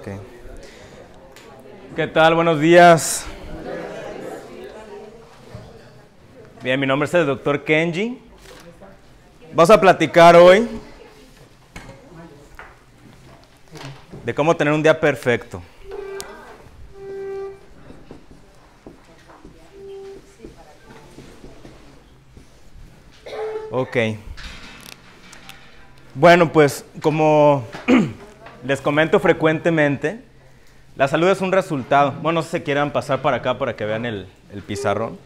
Okay. ¿Qué tal? Buenos días. Bien, mi nombre es el doctor Kenji. Vas a platicar hoy de cómo tener un día perfecto. Ok. Bueno, pues como les comento frecuentemente, la salud es un resultado. Bueno, no sé si se quieran pasar para acá para que vean el, el pizarrón.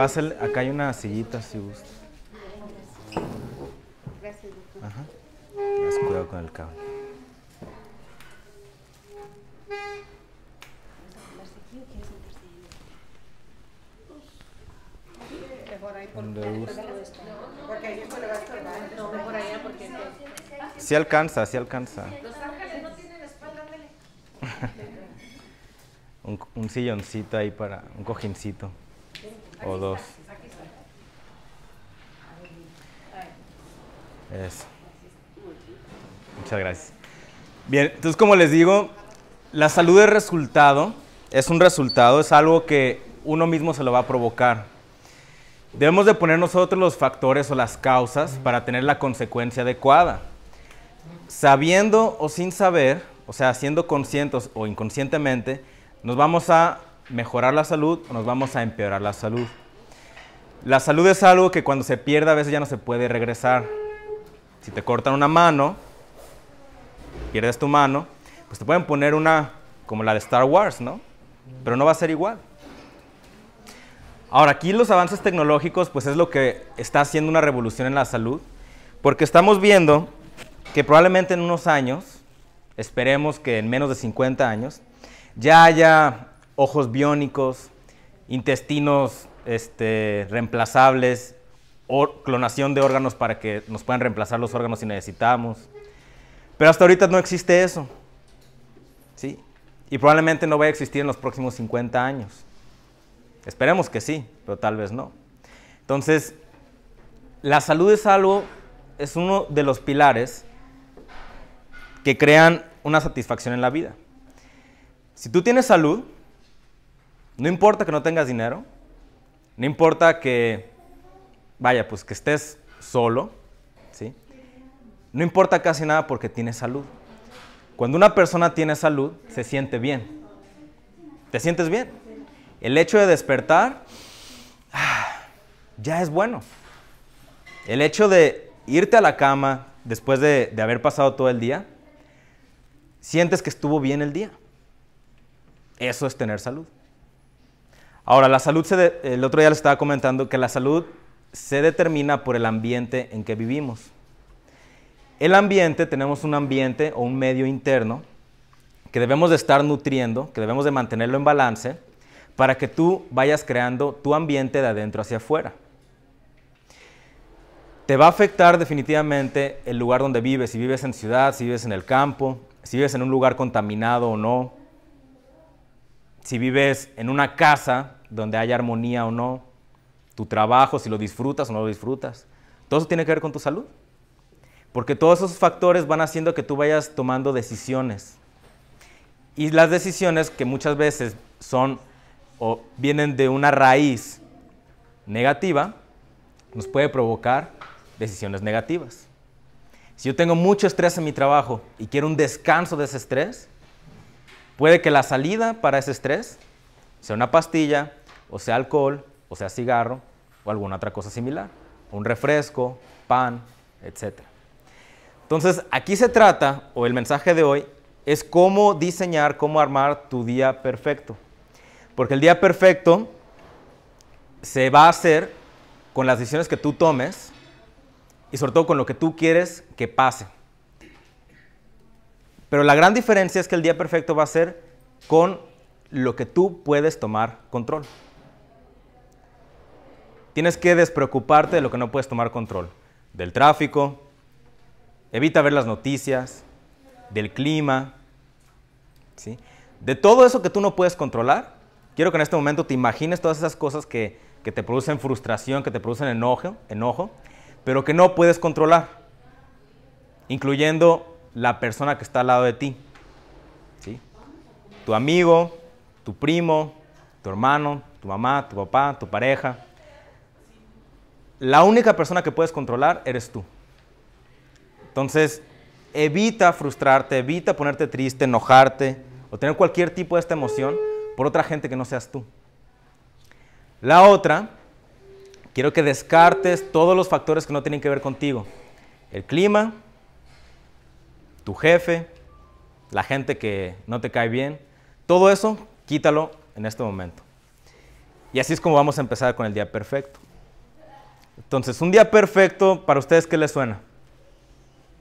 Acá hay una sillita, si gusta. Gracias, doctor. Gracias, doctor. Ajá. con el caballo. ¿Vas a colarse aquí o quieres sentarse ahí? Mejor ahí por el lado la espalda. Porque ahí tú me lo a colar. No, mejor allá porque no. Si alcanza, si alcanza. Los Ángeles no tienen espalda, huele. Un silloncito ahí para. un cojíncito o dos. Eso. Muchas gracias. Bien, entonces como les digo, la salud es resultado, es un resultado, es algo que uno mismo se lo va a provocar. Debemos de poner nosotros los factores o las causas para tener la consecuencia adecuada. Sabiendo o sin saber, o sea, siendo conscientes o inconscientemente, nos vamos a mejorar la salud o nos vamos a empeorar la salud. La salud es algo que cuando se pierde a veces ya no se puede regresar. Si te cortan una mano, pierdes tu mano, pues te pueden poner una como la de Star Wars, ¿no? Pero no va a ser igual. Ahora, aquí los avances tecnológicos, pues es lo que está haciendo una revolución en la salud, porque estamos viendo que probablemente en unos años, esperemos que en menos de 50 años, ya haya ojos biónicos, intestinos este, reemplazables, clonación de órganos para que nos puedan reemplazar los órganos si necesitamos. Pero hasta ahorita no existe eso. ¿sí? Y probablemente no vaya a existir en los próximos 50 años. Esperemos que sí, pero tal vez no. Entonces, la salud es algo, es uno de los pilares que crean una satisfacción en la vida. Si tú tienes salud, no importa que no tengas dinero, no importa que, vaya, pues que estés solo, ¿sí? No importa casi nada porque tienes salud. Cuando una persona tiene salud, se siente bien. ¿Te sientes bien? El hecho de despertar ah, ya es bueno. El hecho de irte a la cama después de haber pasado todo el día, sientes que estuvo bien el día. Eso es tener salud. Ahora, la salud, el otro día les estaba comentando que la salud se determina por el ambiente en que vivimos. El ambiente, tenemos un ambiente o un medio interno que debemos de estar nutriendo, que debemos de mantenerlo en balance, para que tú vayas creando tu ambiente de adentro hacia afuera. Te va a afectar definitivamente el lugar donde vives, si vives en ciudad, si vives en el campo, si vives en un lugar contaminado o no, si vives en una casa donde hay armonía o no, tu trabajo, si lo disfrutas o no lo disfrutas. Todo eso tiene que ver con tu salud. Porque todos esos factores van haciendo que tú vayas tomando decisiones. Y las decisiones que muchas veces son o vienen de una raíz negativa, nos puede provocar decisiones negativas. Si yo tengo mucho estrés en mi trabajo y quiero un descanso de ese estrés, Puede que la salida para ese estrés sea una pastilla, o sea alcohol, o sea cigarro, o alguna otra cosa similar, un refresco, pan, etc. Entonces, aquí se trata, o el mensaje de hoy, es cómo diseñar, cómo armar tu día perfecto. Porque el día perfecto se va a hacer con las decisiones que tú tomes y sobre todo con lo que tú quieres que pase. Pero la gran diferencia es que el día perfecto va a ser con lo que tú puedes tomar control. Tienes que despreocuparte de lo que no puedes tomar control. Del tráfico, evita ver las noticias, del clima, ¿sí? De todo eso que tú no puedes controlar, quiero que en este momento te imagines todas esas cosas que, que te producen frustración, que te producen enojo, enojo, pero que no puedes controlar, incluyendo la persona que está al lado de ti. ¿sí? Tu amigo, tu primo, tu hermano, tu mamá, tu papá, tu pareja. La única persona que puedes controlar eres tú. Entonces, evita frustrarte, evita ponerte triste, enojarte o tener cualquier tipo de esta emoción por otra gente que no seas tú. La otra, quiero que descartes todos los factores que no tienen que ver contigo. El clima, jefe, la gente que no te cae bien, todo eso quítalo en este momento. Y así es como vamos a empezar con el día perfecto. Entonces, un día perfecto, ¿para ustedes qué les suena?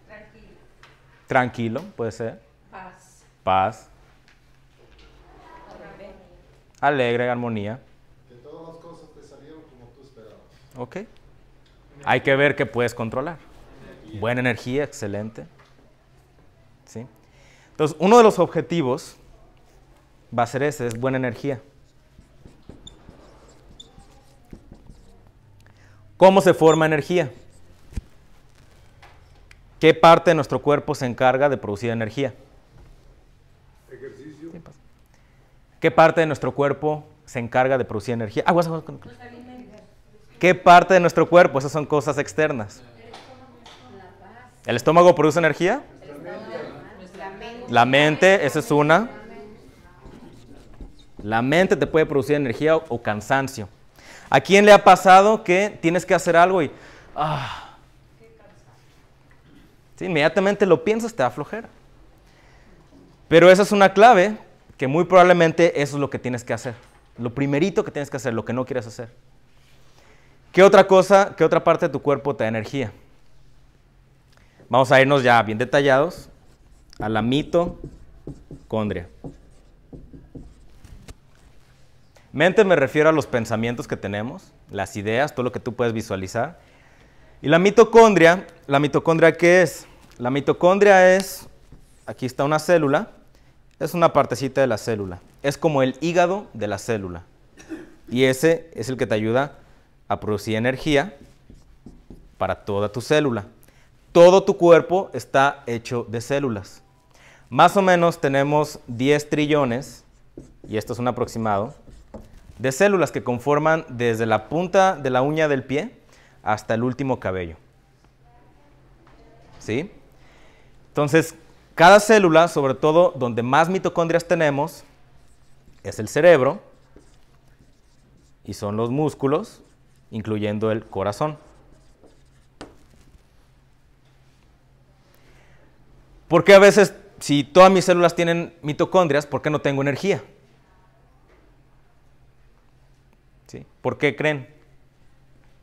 Tranquilo. Tranquilo, puede ser. Paz. Paz. Alegre, armonía. Ok. Hay que ver qué puedes controlar. Buena energía, excelente. Entonces, uno de los objetivos va a ser ese, es buena energía. ¿Cómo se forma energía? ¿Qué parte de nuestro cuerpo se encarga de producir energía? Ejercicio. Pues. ¿Qué parte de nuestro cuerpo se encarga de producir pues, energía? ¿Qué parte de nuestro cuerpo? Esas son cosas externas. ¿El estómago produce energía? La mente, esa es una. La mente te puede producir energía o, cansancio. ¿A quién le ha pasado que tienes que hacer algo y... Ah, sí, inmediatamente lo piensas, te a flojera. Pero esa es una clave que muy probablemente eso es lo que tienes que hacer. Lo primerito que tienes que hacer, lo que no quieres hacer. ¿Qué otra cosa, qué otra parte de tu cuerpo te da energía? Vamos a irnos ya bien detallados a la mitocondria. Mente me refiero a los pensamientos que tenemos, las ideas, todo lo que tú puedes visualizar. Y la mitocondria, ¿la mitocondria qué es? La mitocondria es, aquí está una célula, es una partecita de la célula. Es como el hígado de la célula. Y ese es el que te ayuda a producir energía para toda tu célula. Todo tu cuerpo está hecho de células. Más o menos tenemos 10 trillones, y esto es un aproximado, de células que conforman desde la punta de la uña del pie hasta el último cabello. ¿Sí? Entonces, cada célula, sobre todo donde más mitocondrias tenemos, es el cerebro y son los músculos, incluyendo el corazón. ¿Por qué a veces si todas mis células tienen mitocondrias, ¿por qué no tengo energía? ¿Por qué creen?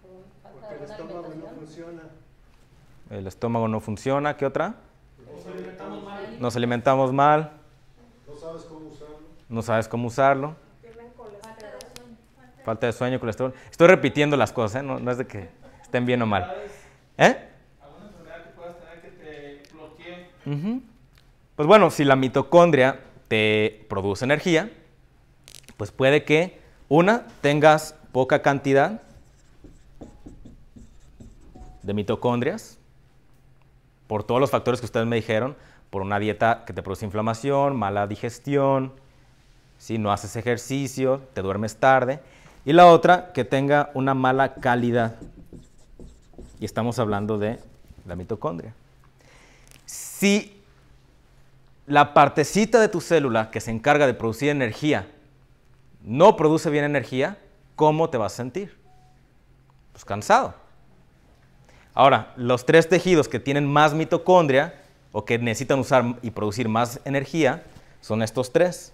Porque el estómago no funciona. El estómago no funciona, ¿qué otra? Nos alimentamos mal. No sabes cómo usarlo. No sabes cómo usarlo. Falta de sueño, colesterol. Estoy repitiendo las cosas, ¿eh? no, es de que estén bien o mal. ¿Eh? ¿Alguna enfermedad que puedas tener que te bloquee? Pues bueno, si la mitocondria te produce energía, pues puede que una tengas poca cantidad de mitocondrias por todos los factores que ustedes me dijeron, por una dieta que te produce inflamación, mala digestión, si no haces ejercicio, te duermes tarde, y la otra que tenga una mala calidad. Y estamos hablando de la mitocondria. Si la partecita de tu célula que se encarga de producir energía no produce bien energía, ¿cómo te vas a sentir? Pues cansado. Ahora, los tres tejidos que tienen más mitocondria o que necesitan usar y producir más energía son estos tres.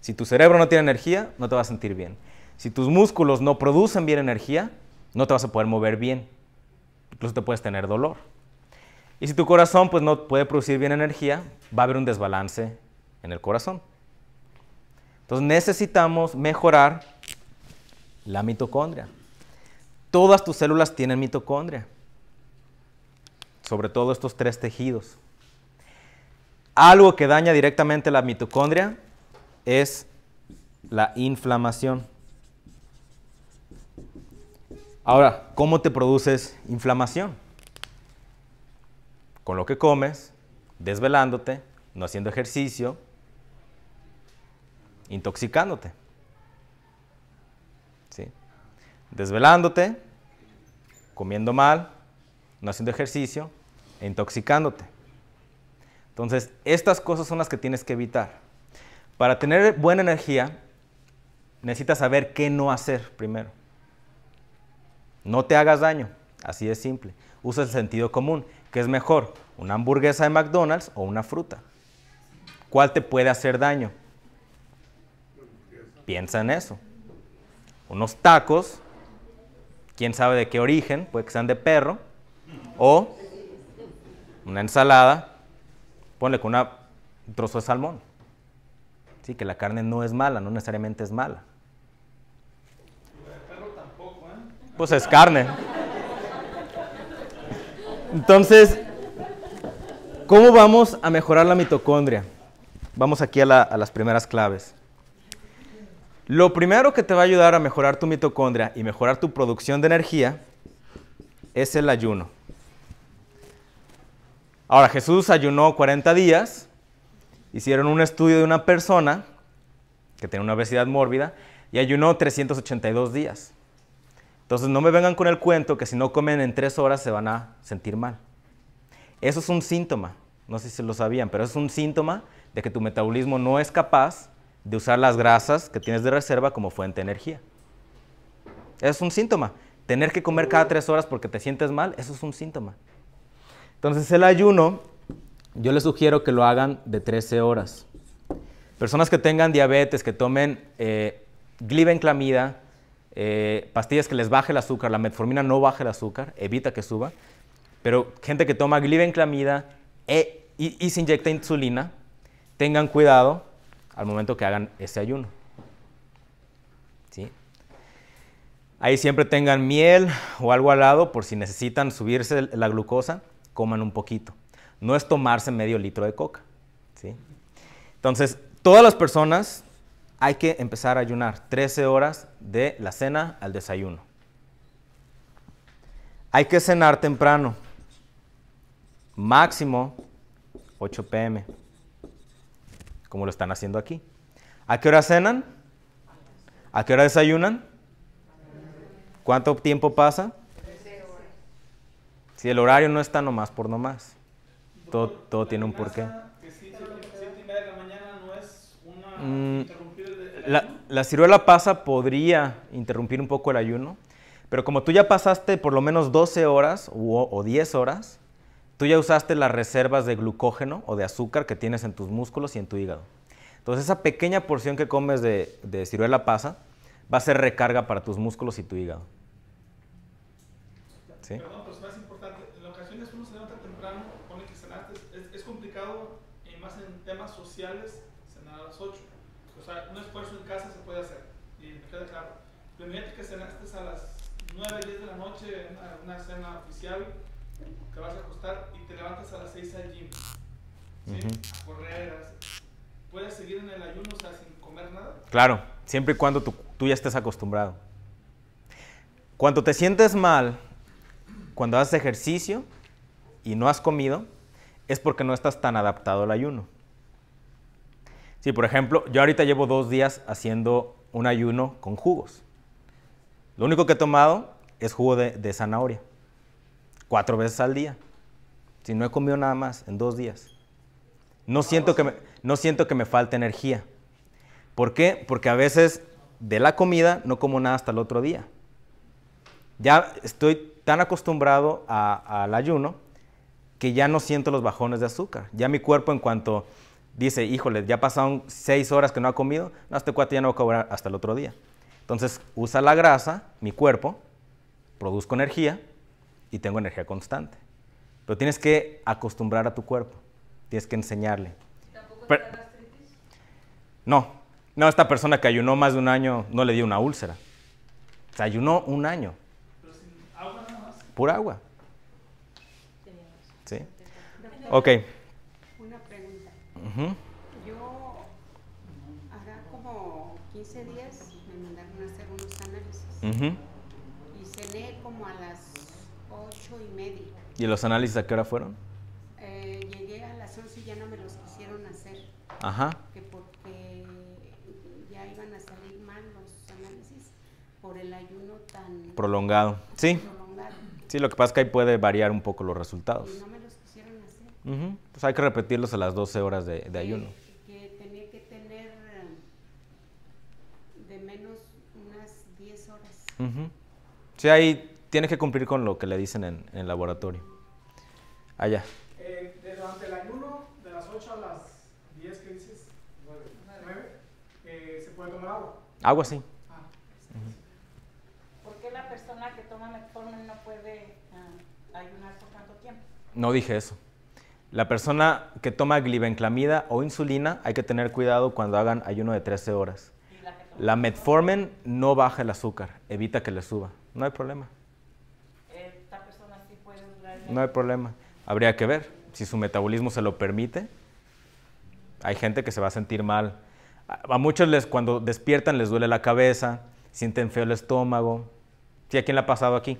Si tu cerebro no tiene energía, no te vas a sentir bien. Si tus músculos no producen bien energía, no te vas a poder mover bien. Incluso te puedes tener dolor. Y si tu corazón pues no puede producir bien energía, va a haber un desbalance en el corazón. Entonces necesitamos mejorar la mitocondria. Todas tus células tienen mitocondria, sobre todo estos tres tejidos. Algo que daña directamente la mitocondria es la inflamación. Ahora, ¿cómo te produces inflamación? con lo que comes, desvelándote, no haciendo ejercicio, intoxicándote. ¿Sí? Desvelándote, comiendo mal, no haciendo ejercicio e intoxicándote. Entonces, estas cosas son las que tienes que evitar. Para tener buena energía, necesitas saber qué no hacer primero. No te hagas daño, así de simple. Usa el sentido común. ¿Qué es mejor? ¿Una hamburguesa de McDonald's o una fruta? ¿Cuál te puede hacer daño? Piensa en eso. Unos tacos, quién sabe de qué origen, puede que sean de perro, o una ensalada, ponle con un trozo de salmón. Sí, que la carne no es mala, no necesariamente es mala. perro tampoco, Pues es carne. Entonces, ¿cómo vamos a mejorar la mitocondria? Vamos aquí a, las primeras claves. Lo primero que te va a ayudar a mejorar tu mitocondria y mejorar tu producción de energía es el ayuno. Ahora, Jesús ayunó 40 días, hicieron un estudio de una persona que tenía una obesidad mórbida y ayunó 382 días. Entonces no me vengan con el cuento que si no comen en tres horas se van a sentir mal. Eso es un síntoma, no sé si lo sabían, pero es un síntoma de que tu metabolismo no es capaz de usar las grasas que tienes de reserva como fuente de energía. Es un síntoma. Tener que comer cada tres horas porque te sientes mal, eso es un síntoma. Entonces el ayuno, yo les sugiero que lo hagan de 13 horas. Personas que tengan diabetes, que tomen eh, glibenclamida, eh, pastillas que les baje el azúcar, la metformina no baje el azúcar, evita que suba, pero gente que toma glibenclamida e, y, se inyecta insulina, tengan cuidado al momento que hagan ese ayuno. ¿Sí? Ahí siempre tengan miel o algo al lado por si necesitan subirse la glucosa, coman un poquito. No es tomarse medio litro de coca. ¿sí? Entonces, todas las personas hay que empezar a ayunar 13 horas de la cena al desayuno. Hay que cenar temprano, máximo 8 pm, como lo están haciendo aquí. ¿A qué hora cenan? ¿A qué hora desayunan? ¿Cuánto tiempo pasa? Si el horario no está nomás por nomás. Todo, tiene un porqué. una la, ciruela pasa podría interrumpir un poco el ayuno, pero como tú ya pasaste por lo menos 12 horas o, 10 horas, tú ya usaste las reservas de glucógeno o de azúcar que tienes en tus músculos y en tu hígado. Entonces esa pequeña porción que comes de, de ciruela pasa va a ser recarga para tus músculos y tu hígado. ¿Sí? o sea, un esfuerzo en casa se puede hacer, y me queda claro. Imagínate que cenaste a las 9, 10 de la noche, una, una cena oficial, te vas a acostar y te levantas a las 6 al gym, ¿sí? a correr, ¿puedes seguir en el ayuno, o sea, sin comer nada? Claro, siempre y cuando tú ya estés acostumbrado. Cuando te sientes mal, cuando haces ejercicio y no has comido, es porque no estás tan adaptado al ayuno. Sí, por ejemplo, yo ahorita llevo dos días haciendo un ayuno con jugos. Lo único que he tomado es jugo de, zanahoria, cuatro veces al día. Si no he comido nada más en dos días. No siento, que me, no siento que me falta energía. ¿Por qué? Porque a veces de la comida no como nada hasta el otro día. Ya estoy tan acostumbrado al ayuno que ya no siento los bajones de azúcar. Ya mi cuerpo en cuanto dice, híjole, ya pasaron seis horas que no ha comido, no, este cuatro ya no va a cobrar hasta el otro día. Entonces usa la grasa, mi cuerpo, produzco energía y tengo energía constante. Pero tienes que acostumbrar a tu cuerpo, tienes que enseñarle. ¿Tampoco no, no, esta persona que ayunó más de un año no le dio una úlcera. Se ayunó un año. Pero agua agua. Sí. Ok. Yo, ahora como 15 días, me mandaron a hacer unos análisis. Uh -huh. Y cené como a las 8 y media. ¿Y los análisis a qué hora fueron? Eh, llegué a las 11 y ya no me los quisieron hacer. Ajá. Que porque ya iban a salir mal los análisis por el ayuno tan... Prolongado. Sí. Sí, lo que pasa es que ahí puede variar un poco los resultados. Uh hay que repetirlos a las 12 horas de, de ayuno. Que tenía que tener eh, de menos unas 10 horas. Uh Sí, ahí tiene que cumplir con lo que le dicen en, en el laboratorio. Allá. Eh, durante el ayuno, de las 8 a las 10 ¿qué dices, 9, 9 eh, ¿se puede tomar agua? Agua sí. Ah, ¿Por qué la persona que toma metformin no puede ah, ayunar por tanto tiempo? No dije eso. La persona que toma glibenclamida o insulina hay que tener cuidado cuando hagan ayuno de 13 horas. La, metformina no baja el azúcar, evita que le suba. No hay problema. Esta persona sí puede no hay problema. Habría que ver si su metabolismo se lo permite. Hay gente que se va a sentir mal. A muchos les cuando despiertan les duele la cabeza, sienten feo el estómago. ¿Sí a quién le ha pasado aquí?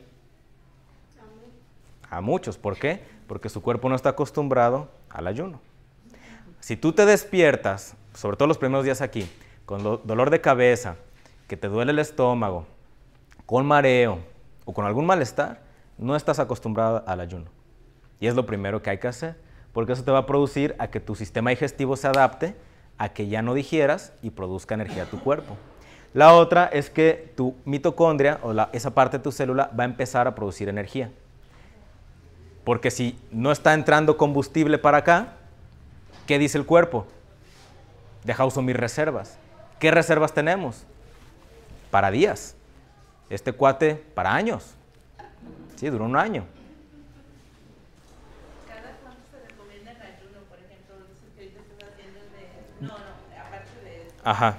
A muchos. ¿Por qué? porque su cuerpo no está acostumbrado al ayuno. Si tú te despiertas, sobre todo los primeros días aquí, con dolor de cabeza, que te duele el estómago, con mareo o con algún malestar, no estás acostumbrado al ayuno. Y es lo primero que hay que hacer, porque eso te va a producir a que tu sistema digestivo se adapte a que ya no digieras y produzca energía a tu cuerpo. La otra es que tu mitocondria o esa parte de tu célula va a empezar a producir energía. Porque si no está entrando combustible para acá, ¿qué dice el cuerpo? Deja uso mis reservas. ¿Qué reservas tenemos? Para días. Este cuate para años. Sí, duró un año. Ajá.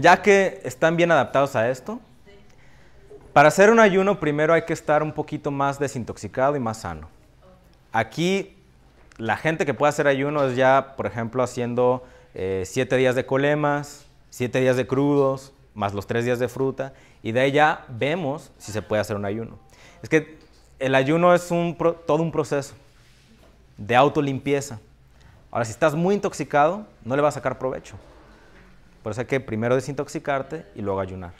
ya que están bien adaptados a esto, para hacer un ayuno primero hay que estar un poquito más desintoxicado y más sano. Aquí la gente que puede hacer ayuno es ya, por ejemplo, haciendo eh, siete días de colemas, siete días de crudos, más los tres días de fruta, y de ahí ya vemos si se puede hacer un ayuno. Es que el ayuno es todo un proceso de autolimpieza. Ahora, si estás muy intoxicado, no le vas a sacar provecho. Por eso hay que primero desintoxicarte y luego ayunar.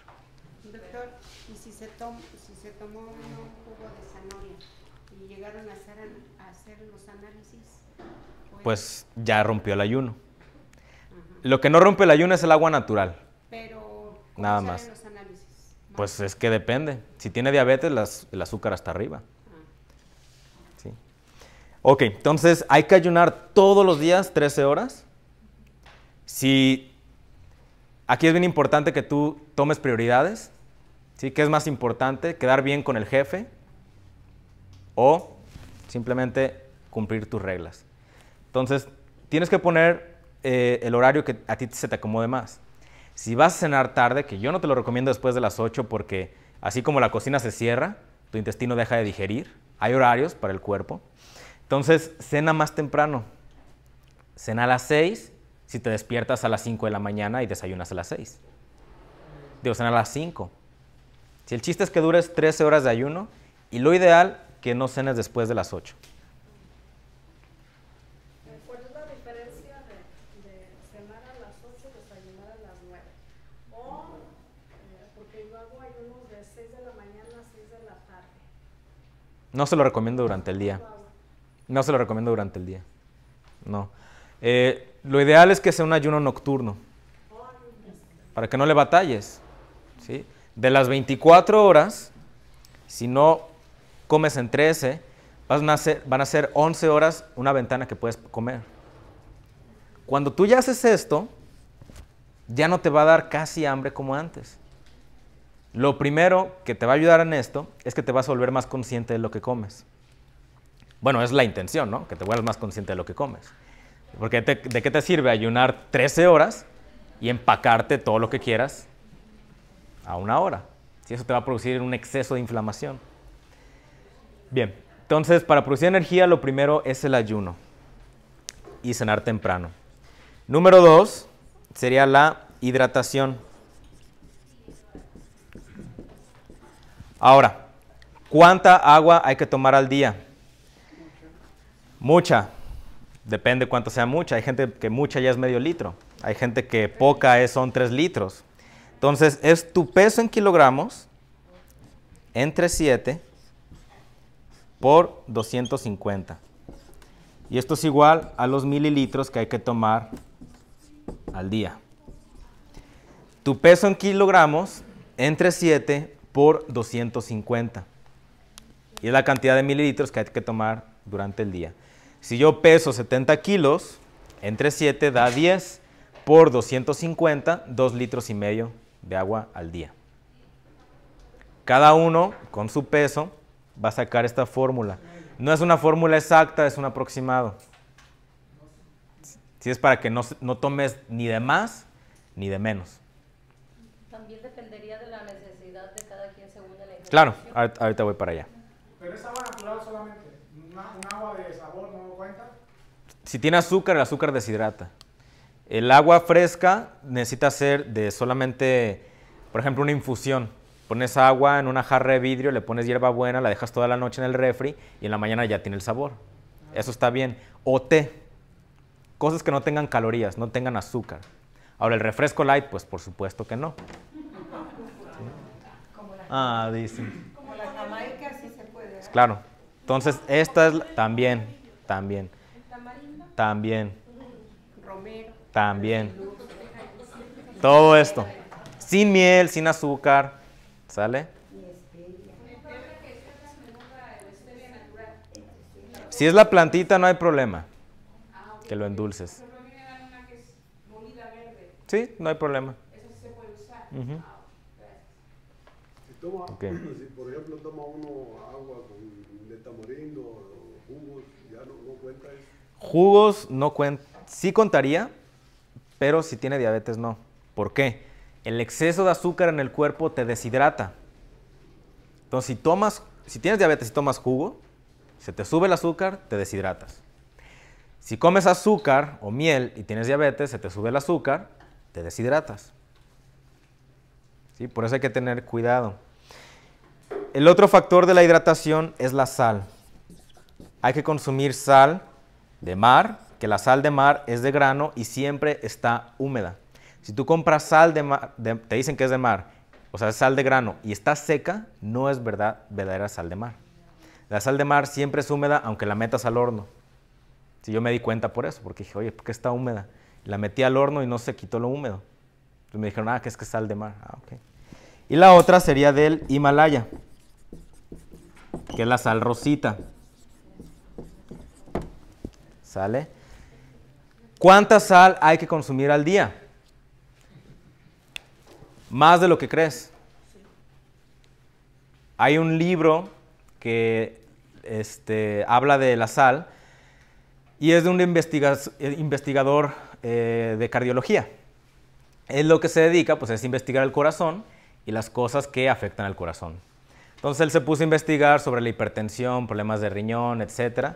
pues ya rompió el ayuno. Lo que no rompe el ayuno es el agua natural. Pero, nada más. Los análisis? Pues es que depende. Si tiene diabetes, el azúcar está arriba. Ah. Ok, entonces hay que ayunar todos los días 13 horas. Si aquí es bien importante que tú tomes prioridades. ¿sí? ¿Qué es más importante? ¿Quedar bien con el jefe o simplemente cumplir tus reglas? Entonces, tienes que poner eh, el horario que a ti se te acomode más. Si vas a cenar tarde, que yo no te lo recomiendo después de las 8 porque así como la cocina se cierra, tu intestino deja de digerir. Hay horarios para el cuerpo. Entonces, cena más temprano. Cena a las 6 si te despiertas a las 5 de la mañana y desayunas a las 6. Digo, cena a las 5. Si el chiste es que dures 13 horas de ayuno y lo ideal que no cenes después de las 8. No se lo recomiendo durante el día. No se lo recomiendo durante el día. No. Eh, lo ideal es que sea un ayuno nocturno. Para que no le batalles. ¿sí? De las 24 horas, si no comes en 13, van a, ser, van a ser 11 horas una ventana que puedes comer. Cuando tú ya haces esto, ya no te va a dar casi hambre como antes. Lo primero que te va a ayudar en esto es que te vas a volver más consciente de lo que comes. Bueno, es la intención, ¿no? Que te vuelvas más consciente de lo que comes. Porque ¿de qué te sirve ayunar 13 horas y empacarte todo lo que quieras a una hora? Si eso te va a producir un exceso de inflamación. Bien, entonces para producir energía lo primero es el ayuno y cenar temprano. Número dos sería la hidratación. Ahora, ¿cuánta agua hay que tomar al día? Mucha. Depende cuánto sea mucha. Hay gente que mucha ya es medio litro. Hay gente que poca es, son tres litros. Entonces, es tu peso en kilogramos entre 7 por 250. Y esto es igual a los mililitros que hay que tomar al día. Tu peso en kilogramos entre 7 por 250. Y es la cantidad de mililitros que hay que tomar durante el día. Si yo peso 70 kilos, entre 7 da 10 por 250, 2 litros y medio de agua al día. Cada uno con su peso va a sacar esta fórmula. No es una fórmula exacta, es un aproximado. Si es para que no, no tomes ni de más ni de menos. También dependería de la Claro, ahorita voy para allá. ¿Pero es agua natural solamente? ¿Un agua de sabor no cuenta? Si tiene azúcar, el azúcar deshidrata. El agua fresca necesita ser de solamente, por ejemplo, una infusión. Pones agua en una jarra de vidrio, le pones hierba buena, la dejas toda la noche en el refri y en la mañana ya tiene el sabor. Eso está bien. O té. Cosas que no tengan calorías, no tengan azúcar. Ahora, el refresco light, pues por supuesto que no. Ah, dicen. Como la jamaica sí se puede. Claro. Entonces, esta es la... también, también. ¿Tamarindo? También. Romero. También. Todo esto. Sin miel, sin azúcar. ¿Sale? Si es la plantita, no hay problema. Que lo endulces. Sí, no hay problema. Eso se puede usar. si por ejemplo toma uno agua con o jugos, ya no, cuenta eso. Jugos no sí contaría, pero si tiene diabetes no. ¿Por qué? El exceso de azúcar en el cuerpo te deshidrata. Entonces, si tomas, si tienes diabetes y tomas jugo, se te sube el azúcar, te deshidratas. Si comes azúcar o miel y tienes diabetes, se te sube el azúcar, te deshidratas. ¿Sí? Por eso hay que tener cuidado. El otro factor de la hidratación es la sal. Hay que consumir sal de mar, que la sal de mar es de grano y siempre está húmeda. Si tú compras sal de mar, te dicen que es de mar, o sea, es sal de grano y está seca, no es verdad, verdadera sal de mar. La sal de mar siempre es húmeda aunque la metas al horno. Si yo me di cuenta por eso, porque dije, oye, ¿por qué está húmeda? La metí al horno y no se quitó lo húmedo. Entonces me dijeron, ah, que es que es sal de mar. Ah, y la otra sería del Himalaya que es la sal rosita. ¿Sale? ¿Cuánta sal hay que consumir al día? Más de lo que crees. Hay un libro que este, habla de la sal y es de un eh, investigador eh, de cardiología. Es lo que se dedica pues, es investigar el corazón y las cosas que afectan al corazón. Entonces él se puso a investigar sobre la hipertensión, problemas de riñón, etc.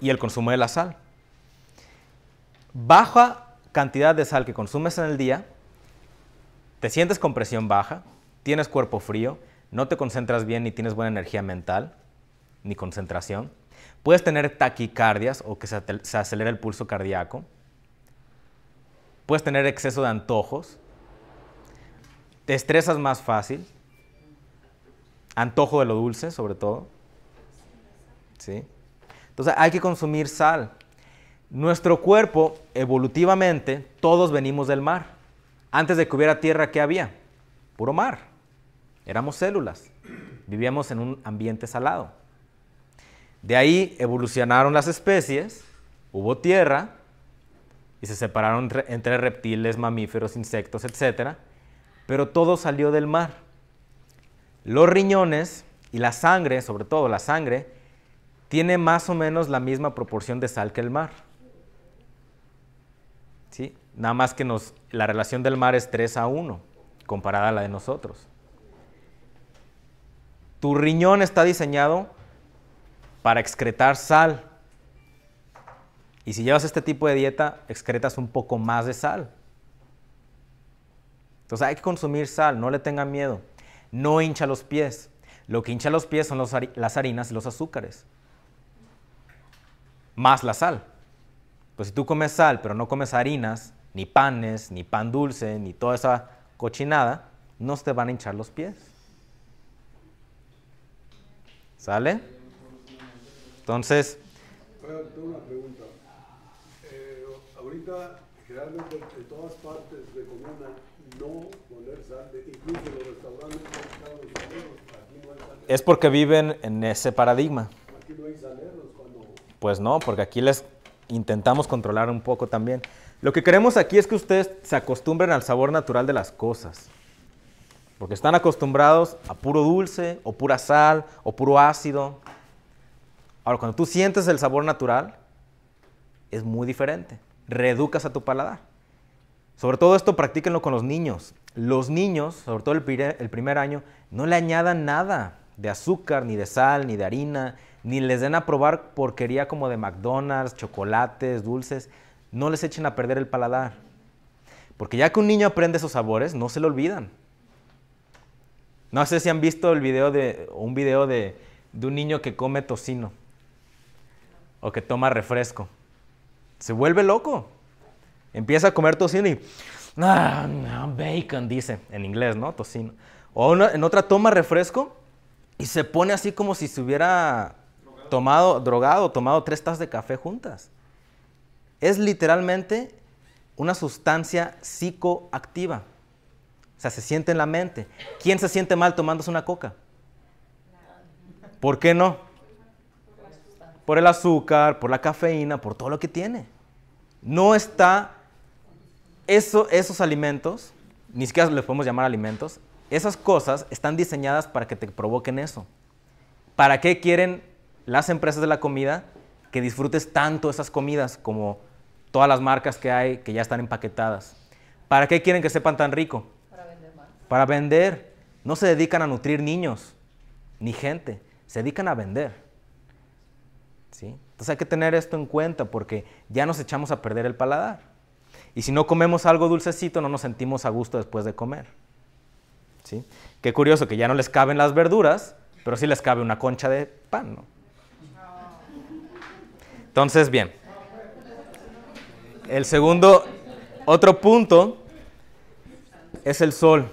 Y el consumo de la sal. Baja cantidad de sal que consumes en el día, te sientes con presión baja, tienes cuerpo frío, no te concentras bien ni tienes buena energía mental, ni concentración. Puedes tener taquicardias o que se, se acelera el pulso cardíaco. Puedes tener exceso de antojos. Te estresas más fácil Antojo de lo dulce, sobre todo. ¿Sí? Entonces hay que consumir sal. Nuestro cuerpo, evolutivamente, todos venimos del mar. Antes de que hubiera tierra, ¿qué había? Puro mar. Éramos células. Vivíamos en un ambiente salado. De ahí evolucionaron las especies, hubo tierra y se separaron entre, entre reptiles, mamíferos, insectos, etc. Pero todo salió del mar. Los riñones y la sangre, sobre todo la sangre, tiene más o menos la misma proporción de sal que el mar. Nada más que nos, la relación del mar es 3 a 1, comparada a la de nosotros. Tu riñón está diseñado para excretar sal. Y si llevas este tipo de dieta, excretas un poco más de sal. Entonces hay que consumir sal, no le tengan miedo no hincha los pies. Lo que hincha los pies son las harinas y los azúcares, más la sal. Pues si tú comes sal, pero no comes harinas, ni panes, ni pan dulce, ni toda esa cochinada, no te van a hinchar los pies. ¿Sale? Entonces... tengo una pregunta. Eh, ahorita, generalmente en todas partes es porque viven en ese paradigma. Pues no, porque aquí les intentamos controlar un poco también. Lo que queremos aquí es que ustedes se acostumbren al sabor natural de las cosas. Porque están acostumbrados a puro dulce, o pura sal, o puro ácido. Ahora, cuando tú sientes el sabor natural, es muy diferente. reducas a tu paladar. Sobre todo esto practíquenlo con los niños. Los niños, sobre todo el, primer, año, no le añadan nada de azúcar, ni de sal, ni de harina, ni les den a probar porquería como de McDonald's, chocolates, dulces. No les echen a perder el paladar. Porque ya que un niño aprende esos sabores, no se lo olvidan. No sé si han visto el video de, un video de un niño que come tocino o que toma refresco. Se vuelve loco Empieza a comer tocino y, ah, bacon, dice, en inglés, ¿no? Tocino. O en otra toma refresco y se pone así como si se hubiera tomado, drogado, tomado tres tazas de café juntas. Es literalmente una sustancia psicoactiva. O sea, se siente en la mente. ¿Quién se siente mal tomándose una coca? ¿Por qué no? Por el azúcar, por la cafeína, por todo lo que tiene. No está esos alimentos, ni siquiera les podemos llamar alimentos, esas cosas están diseñadas para que te provoquen eso. ¿Para qué quieren las empresas de la comida que disfrutes tanto esas comidas como todas las marcas que hay que ya están empaquetadas? ¿Para qué quieren que sepan tan rico? Para vender Para vender. No se dedican a nutrir niños ni gente, se dedican a vender. ¿Sí? Entonces hay que tener esto en cuenta porque ya nos echamos a perder el paladar. Y si no comemos algo dulcecito, no nos sentimos a gusto después de comer. ¿Sí? Qué curioso que ya no les caben las verduras, pero sí les cabe una concha de pan, ¿no? Entonces, bien. El segundo, otro punto es el sol.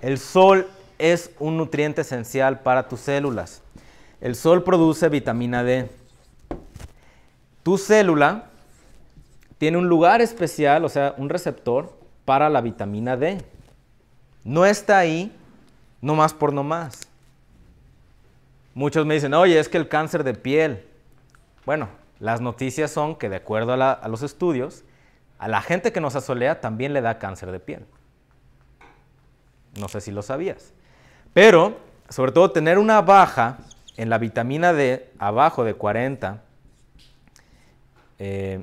El sol es un nutriente esencial para tus células. El sol produce vitamina D. Tu célula tiene un lugar especial, o sea, un receptor para la vitamina D. No está ahí no más por no más. Muchos me dicen, oye, es que el cáncer de piel. Bueno, las noticias son que de acuerdo a, los estudios, a la gente que nos asolea también le da cáncer de piel. No sé si lo sabías. Pero, sobre todo, tener una baja en la vitamina D abajo de 40 eh,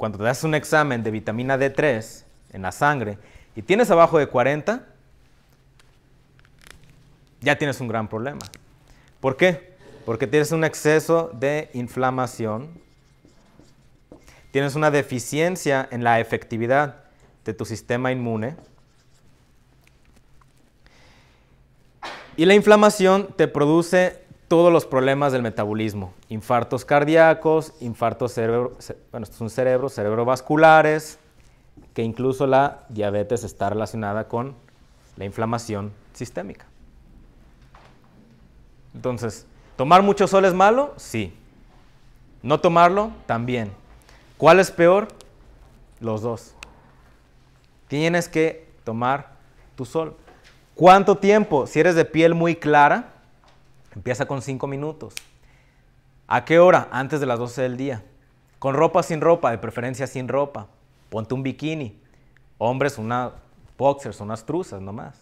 cuando te das un examen de vitamina D3 en la sangre y tienes abajo de 40, ya tienes un gran problema. ¿Por qué? Porque tienes un exceso de inflamación, tienes una deficiencia en la efectividad de tu sistema inmune. Y la inflamación te produce todos los problemas del metabolismo, infartos cardíacos, infartos cerebro, bueno, cerebro, cerebrovasculares, que incluso la diabetes está relacionada con la inflamación sistémica. Entonces, ¿tomar mucho sol es malo? Sí. ¿No tomarlo? También. ¿Cuál es peor? Los dos. Tienes que tomar tu sol. ¿Cuánto tiempo? Si eres de piel muy clara, Empieza con 5 minutos. ¿A qué hora? Antes de las 12 del día. Con ropa, sin ropa, de preferencia sin ropa. Ponte un bikini. Hombres, una boxers, unas truzas nomás.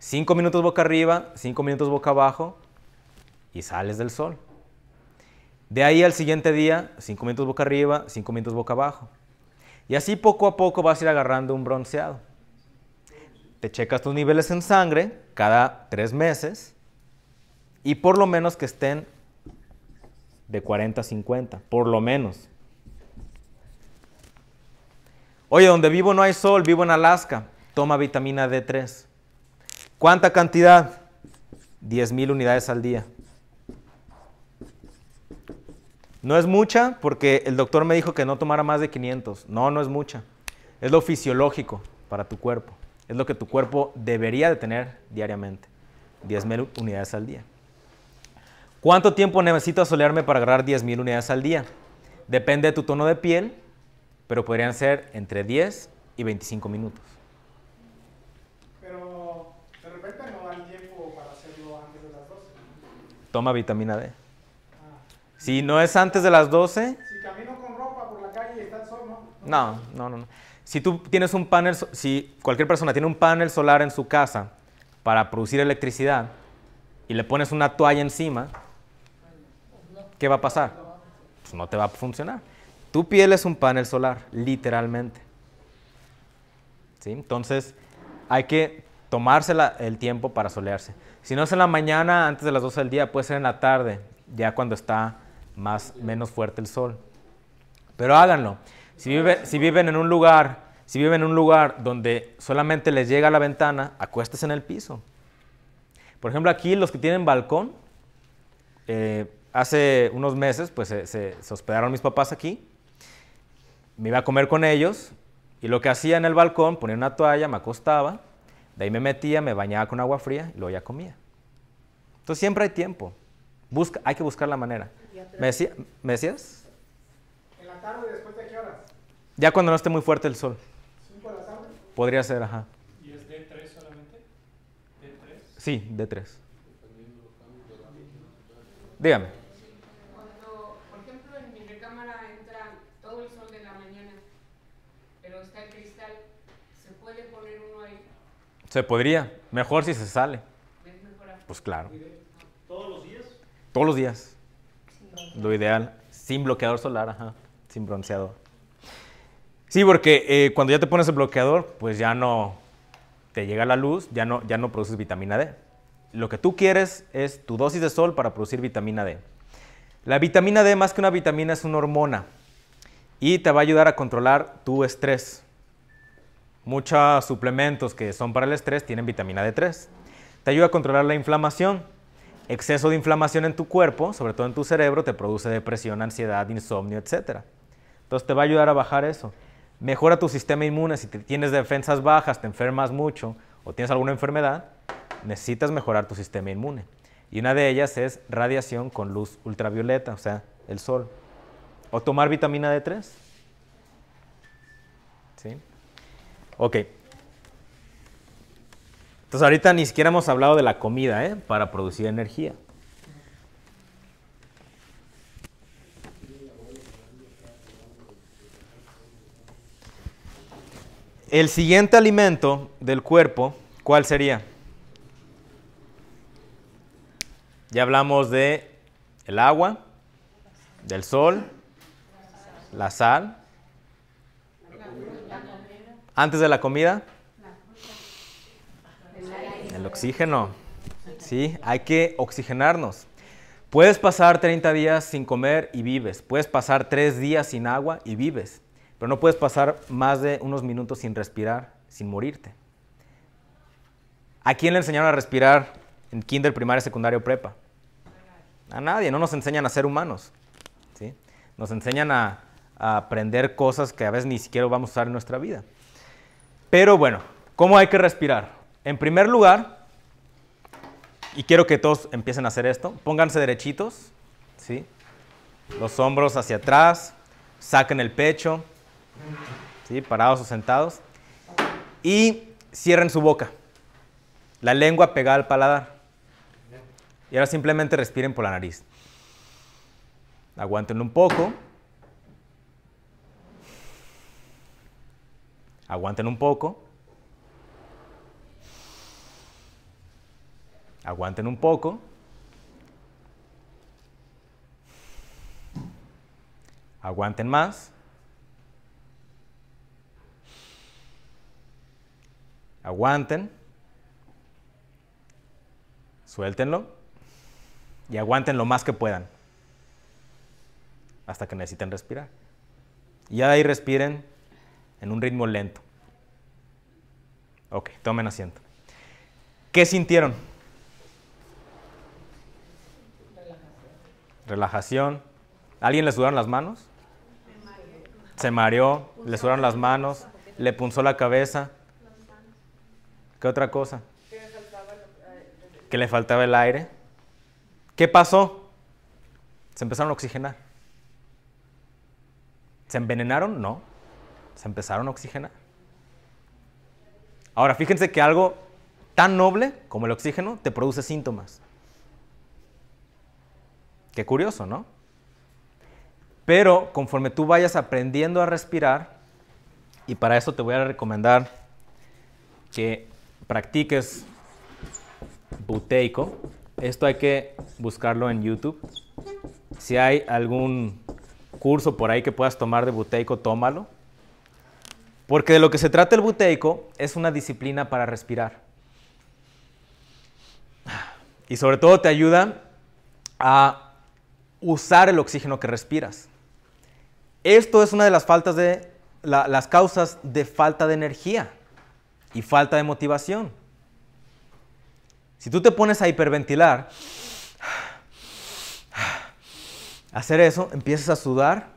5 minutos boca arriba, 5 minutos boca abajo y sales del sol. De ahí al siguiente día, 5 minutos boca arriba, 5 minutos boca abajo. Y así poco a poco vas a ir agarrando un bronceado. Te checas tus niveles en sangre cada tres meses y por lo menos que estén de 40 a 50, por lo menos. Oye, donde vivo no hay sol, vivo en Alaska. Toma vitamina D3. ¿Cuánta cantidad? 10.000 unidades al día. No es mucha porque el doctor me dijo que no tomara más de 500. No, no es mucha. Es lo fisiológico para tu cuerpo. Es lo que tu cuerpo debería de tener diariamente. 10.000 unidades al día. ¿Cuánto tiempo necesito asolearme para agarrar 10.000 unidades al día? Depende de tu tono de piel, pero podrían ser entre 10 y 25 minutos. Pero de repente no dan tiempo para hacerlo antes de las 12. Toma vitamina D. Ah. Si no es antes de las 12... Si camino con ropa por la calle y está el sol, No, no, no. no. Si tú tienes un panel, si cualquier persona tiene un panel solar en su casa para producir electricidad y le pones una toalla encima, ¿qué va a pasar? Pues no te va a funcionar. Tu piel es un panel solar, literalmente. Entonces, hay que tomarse el tiempo para solearse. Si no es en la mañana, antes de las 12 del día, puede ser en la tarde, ya cuando está más, menos fuerte el sol. Pero háganlo. Si, viven en un lugar, si viven en un lugar donde solamente les llega la ventana, acuéstese en el piso. Por ejemplo, aquí los que tienen balcón, eh, hace unos meses, pues se, se, hospedaron mis papás aquí. Me iba a comer con ellos y lo que hacía en el balcón, ponía una toalla, me acostaba, de ahí me metía, me bañaba con agua fría y luego ya comía. Entonces siempre hay tiempo. Busca, hay que buscar la manera. ¿Me, decías? ¿En la tarde después de qué horas? Ya cuando no esté muy fuerte el sol. ¿Cinco de la tarde? Podría ser, ajá. ¿Y es de 3 solamente? ¿D3? Sí, de 3 Dígame. Se podría. Mejor si se sale. Pues claro. ¿Todos los días? Todos los días. Lo ideal. Sin bloqueador solar, Sin bronceador. Sí, porque eh, cuando ya te pones el bloqueador, pues ya no te llega la luz, ya no, ya no produces vitamina D. Lo que tú quieres es tu dosis de sol para producir vitamina D. La vitamina D, más que una vitamina, es una hormona y te va a ayudar a controlar tu estrés. Muchos suplementos que son para el estrés tienen vitamina D3. Te ayuda a controlar la inflamación. Exceso de inflamación en tu cuerpo, sobre todo en tu cerebro, te produce depresión, ansiedad, insomnio, etc. Entonces te va a ayudar a bajar eso. Mejora tu sistema inmune. Si tienes defensas bajas, te enfermas mucho o tienes alguna enfermedad, necesitas mejorar tu sistema inmune. Y una de ellas es radiación con luz ultravioleta, o sea, el sol. O tomar vitamina D3. ¿Sí? Ok. Entonces ahorita ni siquiera hemos hablado de la comida ¿eh? para producir energía. El siguiente alimento del cuerpo, ¿cuál sería? Ya hablamos de el agua, del sol, la sal, antes de la comida, el oxígeno. Sí, hay que oxigenarnos. Puedes pasar 30 días sin comer y vives. Puedes pasar 3 días sin agua y vives. Pero no puedes pasar más de unos minutos sin respirar, sin morirte. ¿A quién le enseñaron a respirar en kinder, primaria, secundario, o prepa? A nadie. No nos enseñan a ser humanos. ¿sí? Nos enseñan a, a aprender cosas que a veces ni siquiera vamos a usar en nuestra vida. Pero bueno, ¿cómo hay que respirar? En primer lugar, y quiero que todos empiecen a hacer esto, pónganse derechitos, ¿sí? Los hombros hacia atrás, saquen el pecho, ¿sí? Parados o sentados. Y cierren su boca, la lengua pegada al paladar. Y ahora simplemente respiren por la nariz. Aguanten un poco. Aguanten un poco. Aguanten un poco. Aguanten más. Aguanten. Suéltenlo. Y aguanten lo más que puedan. Hasta que necesiten respirar. Y ya ahí respiren en un ritmo lento. Ok, tomen asiento. ¿Qué sintieron? Relajación. ¿Alguien le sudaron las manos? Se mareó, le sudaron las manos, le punzó la cabeza. ¿Qué otra cosa? Que le faltaba el aire. ¿Qué pasó? Se empezaron a oxigenar. ¿Se envenenaron? No se empezaron a oxigenar. Ahora, fíjense que algo tan noble como el oxígeno te produce síntomas. Qué curioso, ¿no? Pero conforme tú vayas aprendiendo a respirar, y para eso te voy a recomendar que practiques buteico. Esto hay que buscarlo en YouTube. Si hay algún curso por ahí que puedas tomar de buteico, tómalo porque de lo que se trata el buteico es una disciplina para respirar. Y sobre todo te ayuda a usar el oxígeno que respiras. Esto es una de las faltas de las causas de falta de energía y falta de motivación. Si tú te pones a hiperventilar, hacer eso, empiezas a sudar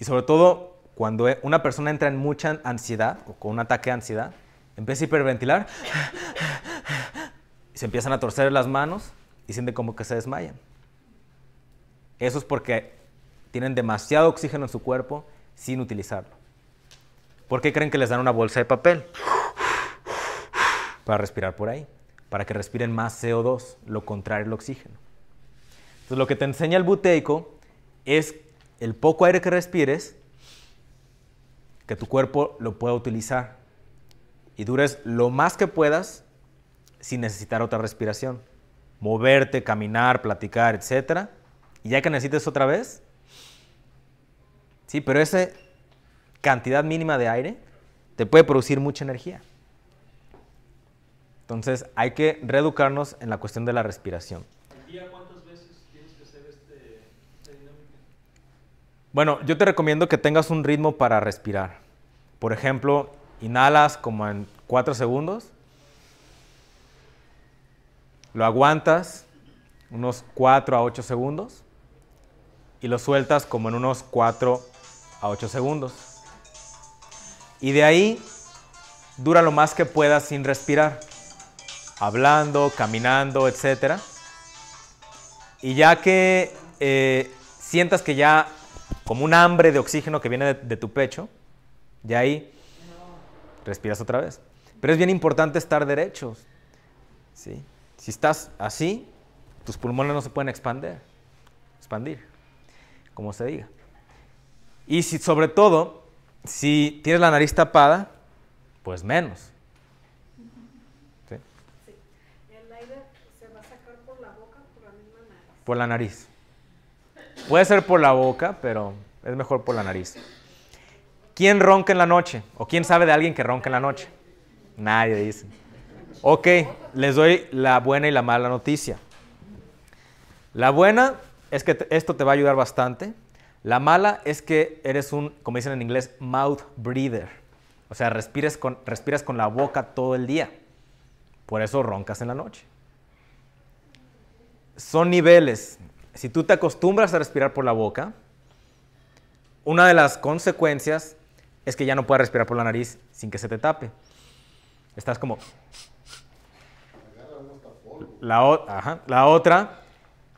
y sobre todo cuando e, una persona entra en mucha ansiedad o con un ataque de ansiedad, empieza a hiperventilar, y se empiezan a torcer las manos y sienten como que se desmayan. Eso es porque tienen demasiado oxígeno en su cuerpo sin utilizarlo. ¿Por qué creen que les dan una bolsa de papel? Para respirar por ahí, para que respiren más CO2, lo contrario al oxígeno. Entonces lo que te enseña el buteico es el poco aire que respires que tu cuerpo lo pueda utilizar y dures lo más que puedas sin necesitar otra respiración. Moverte, caminar, platicar, etc. Y ya que necesites otra vez, sí, pero esa cantidad mínima de aire te puede producir mucha energía. Entonces hay que reeducarnos en la cuestión de la respiración. Bueno, yo te recomiendo que tengas un ritmo para respirar. Por ejemplo, inhalas como en 4 segundos, lo aguantas unos 4 a 8 segundos y lo sueltas como en unos 4 a 8 segundos. Y de ahí dura lo más que puedas sin respirar, hablando, caminando, etc. Y ya que eh, sientas que ya como un hambre de oxígeno que viene de, tu pecho, y ahí respiras otra vez. Pero es bien importante estar derechos. Si estás así, tus pulmones no se pueden expandir, expandir, como se diga. Y si, sobre todo, si tienes la nariz tapada, pues menos. ¿Sí? El aire se va a sacar por la boca, por la nariz. Por la nariz. Puede ser por la boca, pero es mejor por la nariz. ¿Quién ronca en la noche? ¿O quién sabe de alguien que ronca en la noche? Nadie dice. Ok, les doy la buena y la mala noticia. La buena es que esto te va a ayudar bastante. La mala es que eres un, como dicen en inglés, mouth breather. O sea, respiras con, respiras con la boca todo el día. Por eso roncas en la noche. Son niveles si tú te acostumbras a respirar por la boca, una de las consecuencias es que ya no puedes respirar por la nariz sin que se te tape. Estás como... La, otra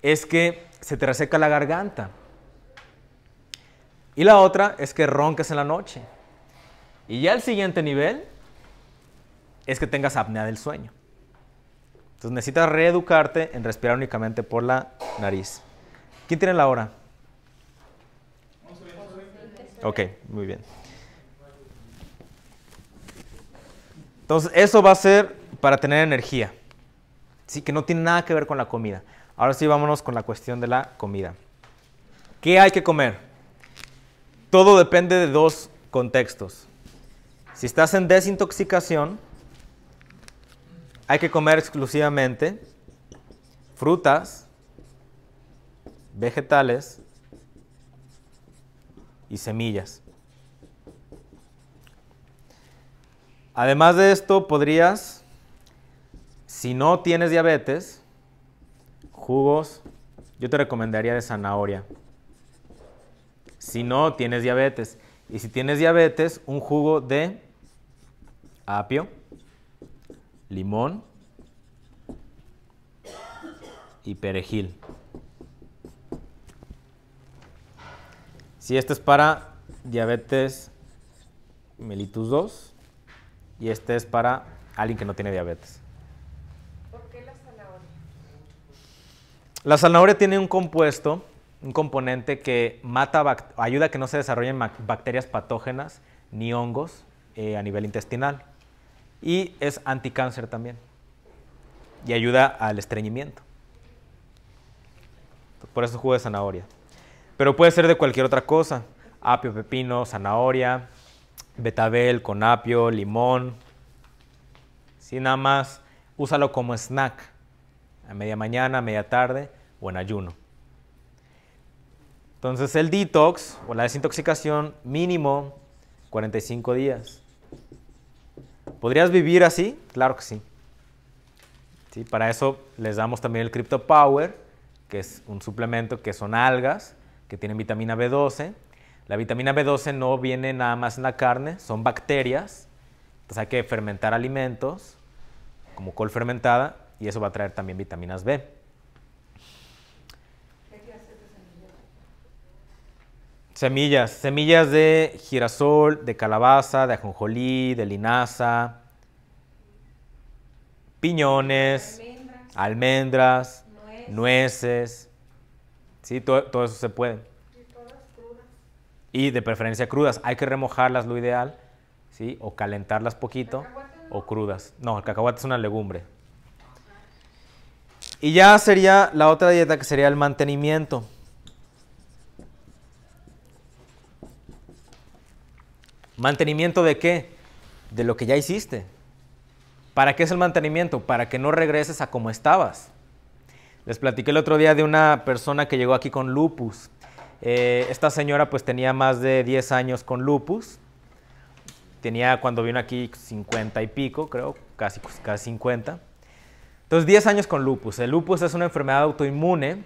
es que se te reseca la garganta. Y la otra es que ronques en la noche. Y ya el siguiente nivel es que tengas apnea del sueño. Entonces necesitas reeducarte en respirar únicamente por la nariz. ¿Quién tiene la hora? Ok, muy bien. Entonces, eso va a ser para tener energía. Sí, que no tiene nada que ver con la comida. Ahora sí, vámonos con la cuestión de la comida. ¿Qué hay que comer? Todo depende de dos contextos. Si estás en desintoxicación, hay que comer exclusivamente frutas, vegetales y semillas. Además de esto, podrías, si no tienes diabetes, jugos, yo te recomendaría de zanahoria. Si no tienes diabetes. Y si tienes diabetes, un jugo de apio, limón y perejil. Si este es para diabetes mellitus 2 y este es para alguien que no tiene diabetes. ¿Por qué la zanahoria? La zanahoria tiene un compuesto, un componente que mata, ayuda a que no se desarrollen bacterias patógenas ni hongos eh, a nivel intestinal. Y es anticáncer también. Y ayuda al estreñimiento. Por eso jugo de zanahoria. Pero puede ser de cualquier otra cosa. Apio, pepino, zanahoria, betabel con apio, limón. Si nada más, úsalo como snack. A media mañana, a media tarde o en ayuno. Entonces el detox o la desintoxicación mínimo 45 días. ¿Podrías vivir así? Claro que sí. sí. Para eso les damos también el Crypto Power, que es un suplemento que son algas que tienen vitamina B12. La vitamina B12 no viene nada más en la carne, son bacterias. Entonces hay que fermentar alimentos, como col fermentada, y eso va a traer también vitaminas B. semillas? Semillas, semillas de girasol, de calabaza, de ajonjolí, de linaza, piñones, almendras, nueces Sí, todo, eso se puede. Y todas crudas. Y de preferencia crudas. Hay que remojarlas, lo ideal, ¿sí? O calentarlas poquito o crudas. No, el cacahuate es una legumbre. Y ya sería la otra dieta que sería el mantenimiento. ¿Mantenimiento de qué? De lo que ya hiciste. ¿Para qué es el mantenimiento? Para que no regreses a como estabas. Les platiqué el otro día de una persona que llegó aquí con lupus. Eh, esta señora pues tenía más de 10 años con lupus. Tenía cuando vino aquí 50 y pico, creo, casi, pues, casi 50. Entonces 10 años con lupus. El lupus es una enfermedad autoinmune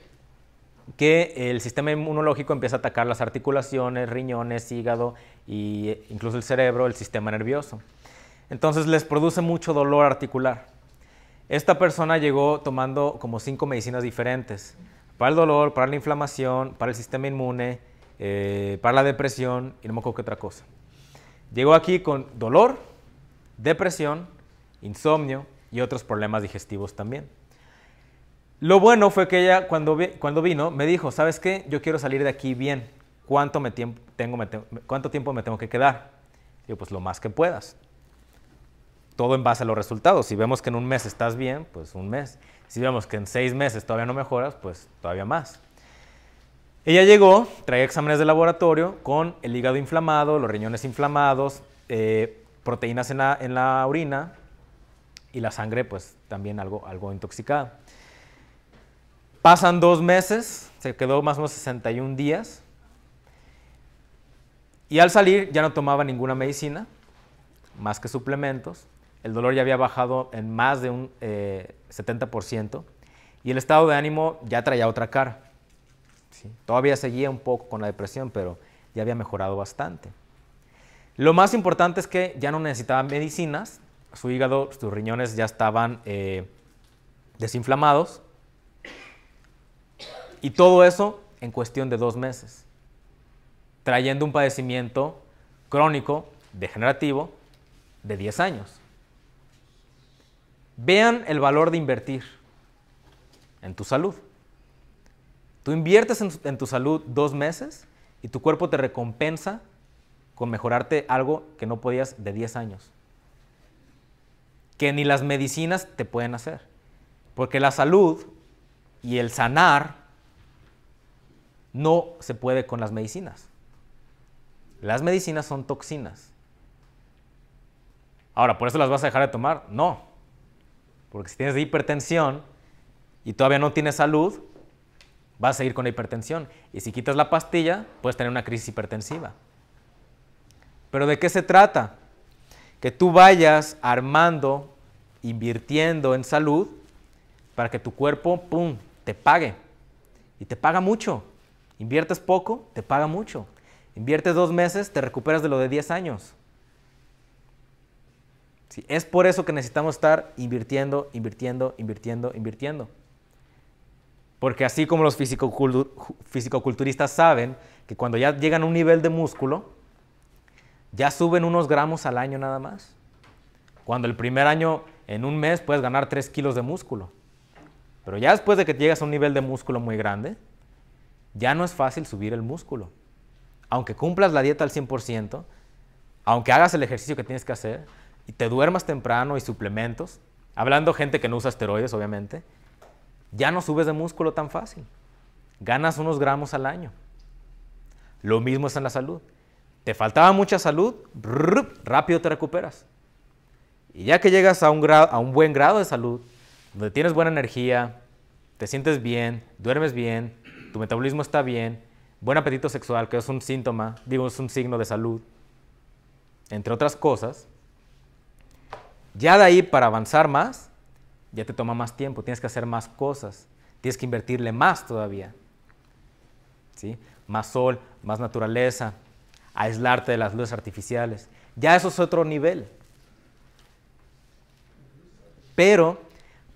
que el sistema inmunológico empieza a atacar las articulaciones, riñones, hígado e incluso el cerebro, el sistema nervioso. Entonces les produce mucho dolor articular. Esta persona llegó tomando como cinco medicinas diferentes, para el dolor, para la inflamación, para el sistema inmune, eh, para la depresión y no me acuerdo qué otra cosa. Llegó aquí con dolor, depresión, insomnio y otros problemas digestivos también. Lo bueno fue que ella cuando, cuando vino me dijo, ¿sabes qué? Yo quiero salir de aquí bien. ¿Cuánto, tiempo, tengo, me ¿Cuánto tiempo me tengo que quedar? Digo, pues lo más que puedas todo en base a los resultados. Si vemos que en un mes estás bien, pues un mes. Si vemos que en seis meses todavía no mejoras, pues todavía más. Ella llegó, traía exámenes de laboratorio con el hígado inflamado, los riñones inflamados, eh, proteínas en la, en orina y la sangre pues también algo, algo intoxicada. Pasan dos meses, se quedó más o menos 61 días y al salir ya no tomaba ninguna medicina más que suplementos el dolor ya había bajado en más de un 70% eh, y el estado de ánimo ya traía otra cara. Todavía seguía un poco con la depresión, pero ya había mejorado bastante. Lo más importante es que ya no necesitaba medicinas, su hígado, sus riñones ya estaban eh, desinflamados y todo eso en cuestión de dos meses, trayendo un padecimiento crónico, degenerativo, de 10 años. Vean el valor de invertir en tu salud. Tú inviertes en, tu salud dos meses y tu cuerpo te recompensa con mejorarte algo que no podías de 10 años. Que ni las medicinas te pueden hacer. Porque la salud y el sanar no se puede con las medicinas. Las medicinas son toxinas. Ahora, ¿por eso las vas a dejar de tomar? No. Porque si tienes hipertensión y todavía no tienes salud, vas a seguir con la hipertensión. Y si quitas la pastilla, puedes tener una crisis hipertensiva. Pero ¿de qué se trata? Que tú vayas armando, invirtiendo en salud para que tu cuerpo, ¡pum!, te pague. Y te paga mucho. Inviertes poco, te paga mucho. Inviertes dos meses, te recuperas de lo de 10 años es por eso que necesitamos estar invirtiendo, invirtiendo, invirtiendo, invirtiendo. Porque así como los fisicoculturistas saben que cuando ya llegan a un nivel de músculo, ya suben unos gramos al año nada más. Cuando el primer año, en un mes, puedes ganar 3 kilos de músculo. Pero ya después de que llegas a un nivel de músculo muy grande, ya no es fácil subir el músculo. Aunque cumplas la dieta al 100%, aunque hagas el ejercicio que tienes que hacer, y te duermas temprano y suplementos, hablando gente que no usa esteroides, obviamente, ya no subes de músculo tan fácil. Ganas unos gramos al año. Lo mismo es en la salud. Te faltaba mucha salud, rápido te recuperas. Y ya que llegas a un, a un buen grado de salud, donde tienes buena energía, te sientes bien, duermes bien, tu metabolismo está bien, buen apetito sexual, que es un síntoma, digo, es un signo de salud, entre otras cosas, ya de ahí para avanzar más, ya te toma más tiempo, tienes que hacer más cosas, tienes que invertirle más todavía. ¿Sí? Más sol, más naturaleza, aislarte de las luces artificiales. Ya eso es otro nivel. Pero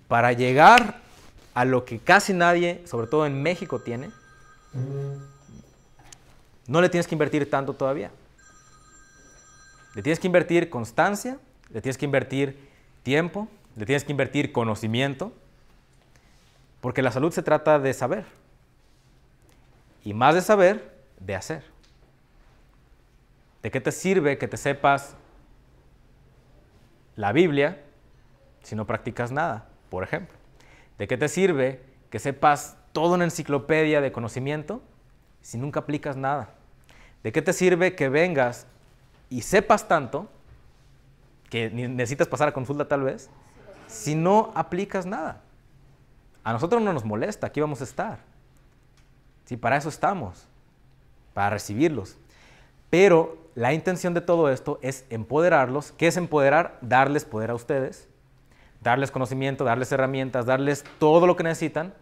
para llegar a lo que casi nadie, sobre todo en México, tiene, no le tienes que invertir tanto todavía. Le tienes que invertir constancia le tienes que invertir tiempo, le tienes que invertir conocimiento, porque la salud se trata de saber. Y más de saber, de hacer. ¿De qué te sirve que te sepas la Biblia si no practicas nada, por ejemplo? ¿De qué te sirve que sepas toda una enciclopedia de conocimiento si nunca aplicas nada? ¿De qué te sirve que vengas y sepas tanto que necesitas pasar a consulta tal vez, si no aplicas nada. A nosotros no nos molesta, aquí vamos a estar. Si para eso estamos, para recibirlos. Pero la intención de todo esto es empoderarlos. ¿Qué es empoderar? Darles poder a ustedes, darles conocimiento, darles herramientas, darles todo lo que necesitan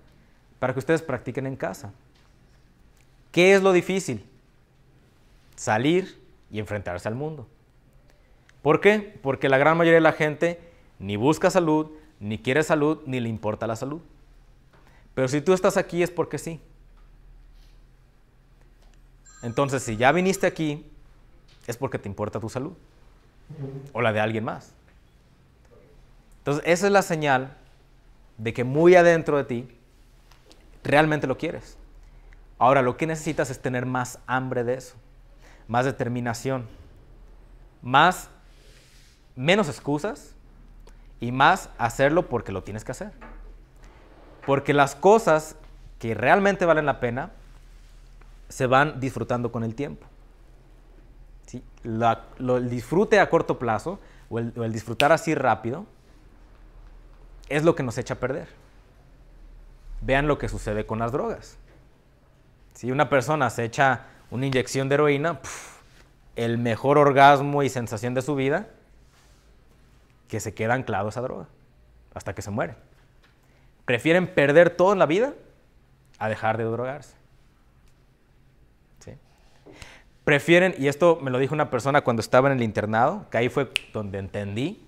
para que ustedes practiquen en casa. ¿Qué es lo difícil? Salir y enfrentarse al mundo. ¿Por qué? Porque la gran mayoría de la gente ni busca salud, ni quiere salud, ni le importa la salud. Pero si tú estás aquí es porque sí. Entonces, si ya viniste aquí, es porque te importa tu salud o la de alguien más. Entonces, esa es la señal de que muy adentro de ti realmente lo quieres. Ahora, lo que necesitas es tener más hambre de eso, más determinación, más menos excusas y más hacerlo porque lo tienes que hacer. Porque las cosas que realmente valen la pena se van disfrutando con el tiempo. lo, el disfrute a corto plazo o el, disfrutar así rápido es lo que nos echa a perder. Vean lo que sucede con las drogas. Si una persona se echa una inyección de heroína, el mejor orgasmo y sensación de su vida, que se queda anclado a esa droga hasta que se muere. Prefieren perder todo en la vida a dejar de drogarse. Prefieren, y esto me lo dijo una persona cuando estaba en el internado, que ahí fue donde entendí,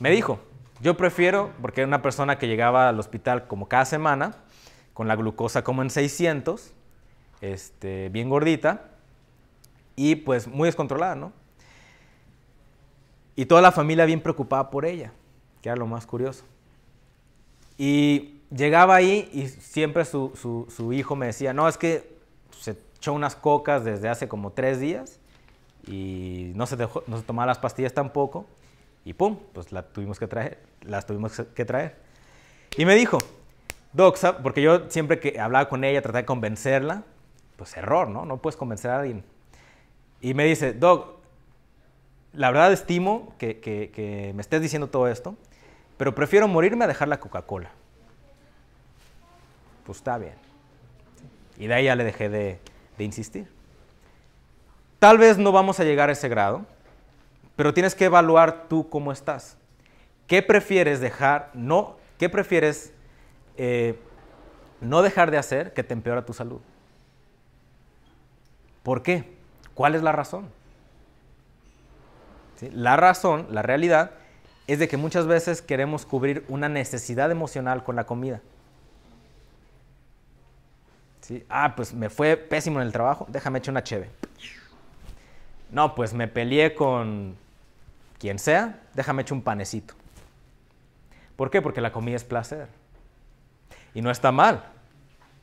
me dijo, yo prefiero, porque era una persona que llegaba al hospital como cada semana, con la glucosa como en 600, este, bien gordita, y pues muy descontrolada, ¿no? Y toda la familia bien preocupada por ella, que era lo más curioso. Y llegaba ahí y siempre su, hijo me decía, no, es que se echó unas cocas desde hace como tres días y no se, dejó, no se tomaba las pastillas tampoco. Y pum, pues la tuvimos que traer, las tuvimos que traer. Y me dijo, Doc, porque yo siempre que hablaba con ella, trataba de convencerla, pues error, ¿no? No puedes convencer a alguien. Y me dice, Doc, la verdad estimo que, me estés diciendo todo esto, pero prefiero morirme a dejar la Coca-Cola. Pues está bien. Y de ahí ya le dejé de, insistir. Tal vez no vamos a llegar a ese grado, pero tienes que evaluar tú cómo estás. ¿Qué prefieres dejar? No, ¿qué prefieres eh, no dejar de hacer que te empeora tu salud? ¿Por qué? ¿Cuál es la razón? La razón, la realidad, es de que muchas veces queremos cubrir una necesidad emocional con la comida. Ah, pues me fue pésimo en el trabajo, déjame echar una cheve. No, pues me peleé con quien sea, déjame echar un panecito. ¿Por qué? Porque la comida es placer. Y no está mal.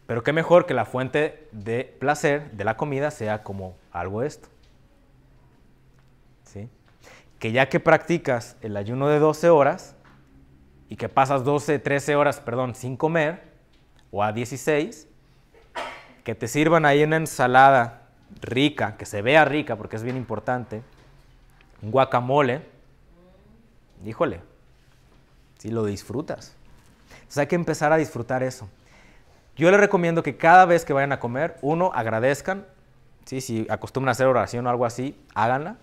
Pero qué mejor que la fuente de placer de la comida sea como algo esto. ¿Sí? que ya que practicas el ayuno de 12 horas y que pasas 12, 13 horas, perdón, sin comer, o a 16, que te sirvan ahí una ensalada rica, que se vea rica porque es bien importante, un guacamole, híjole, si lo disfrutas. Entonces hay que empezar a disfrutar eso. Yo les recomiendo que cada vez que vayan a comer, uno, agradezcan, ¿sí? si acostumbran a hacer oración o algo así, háganla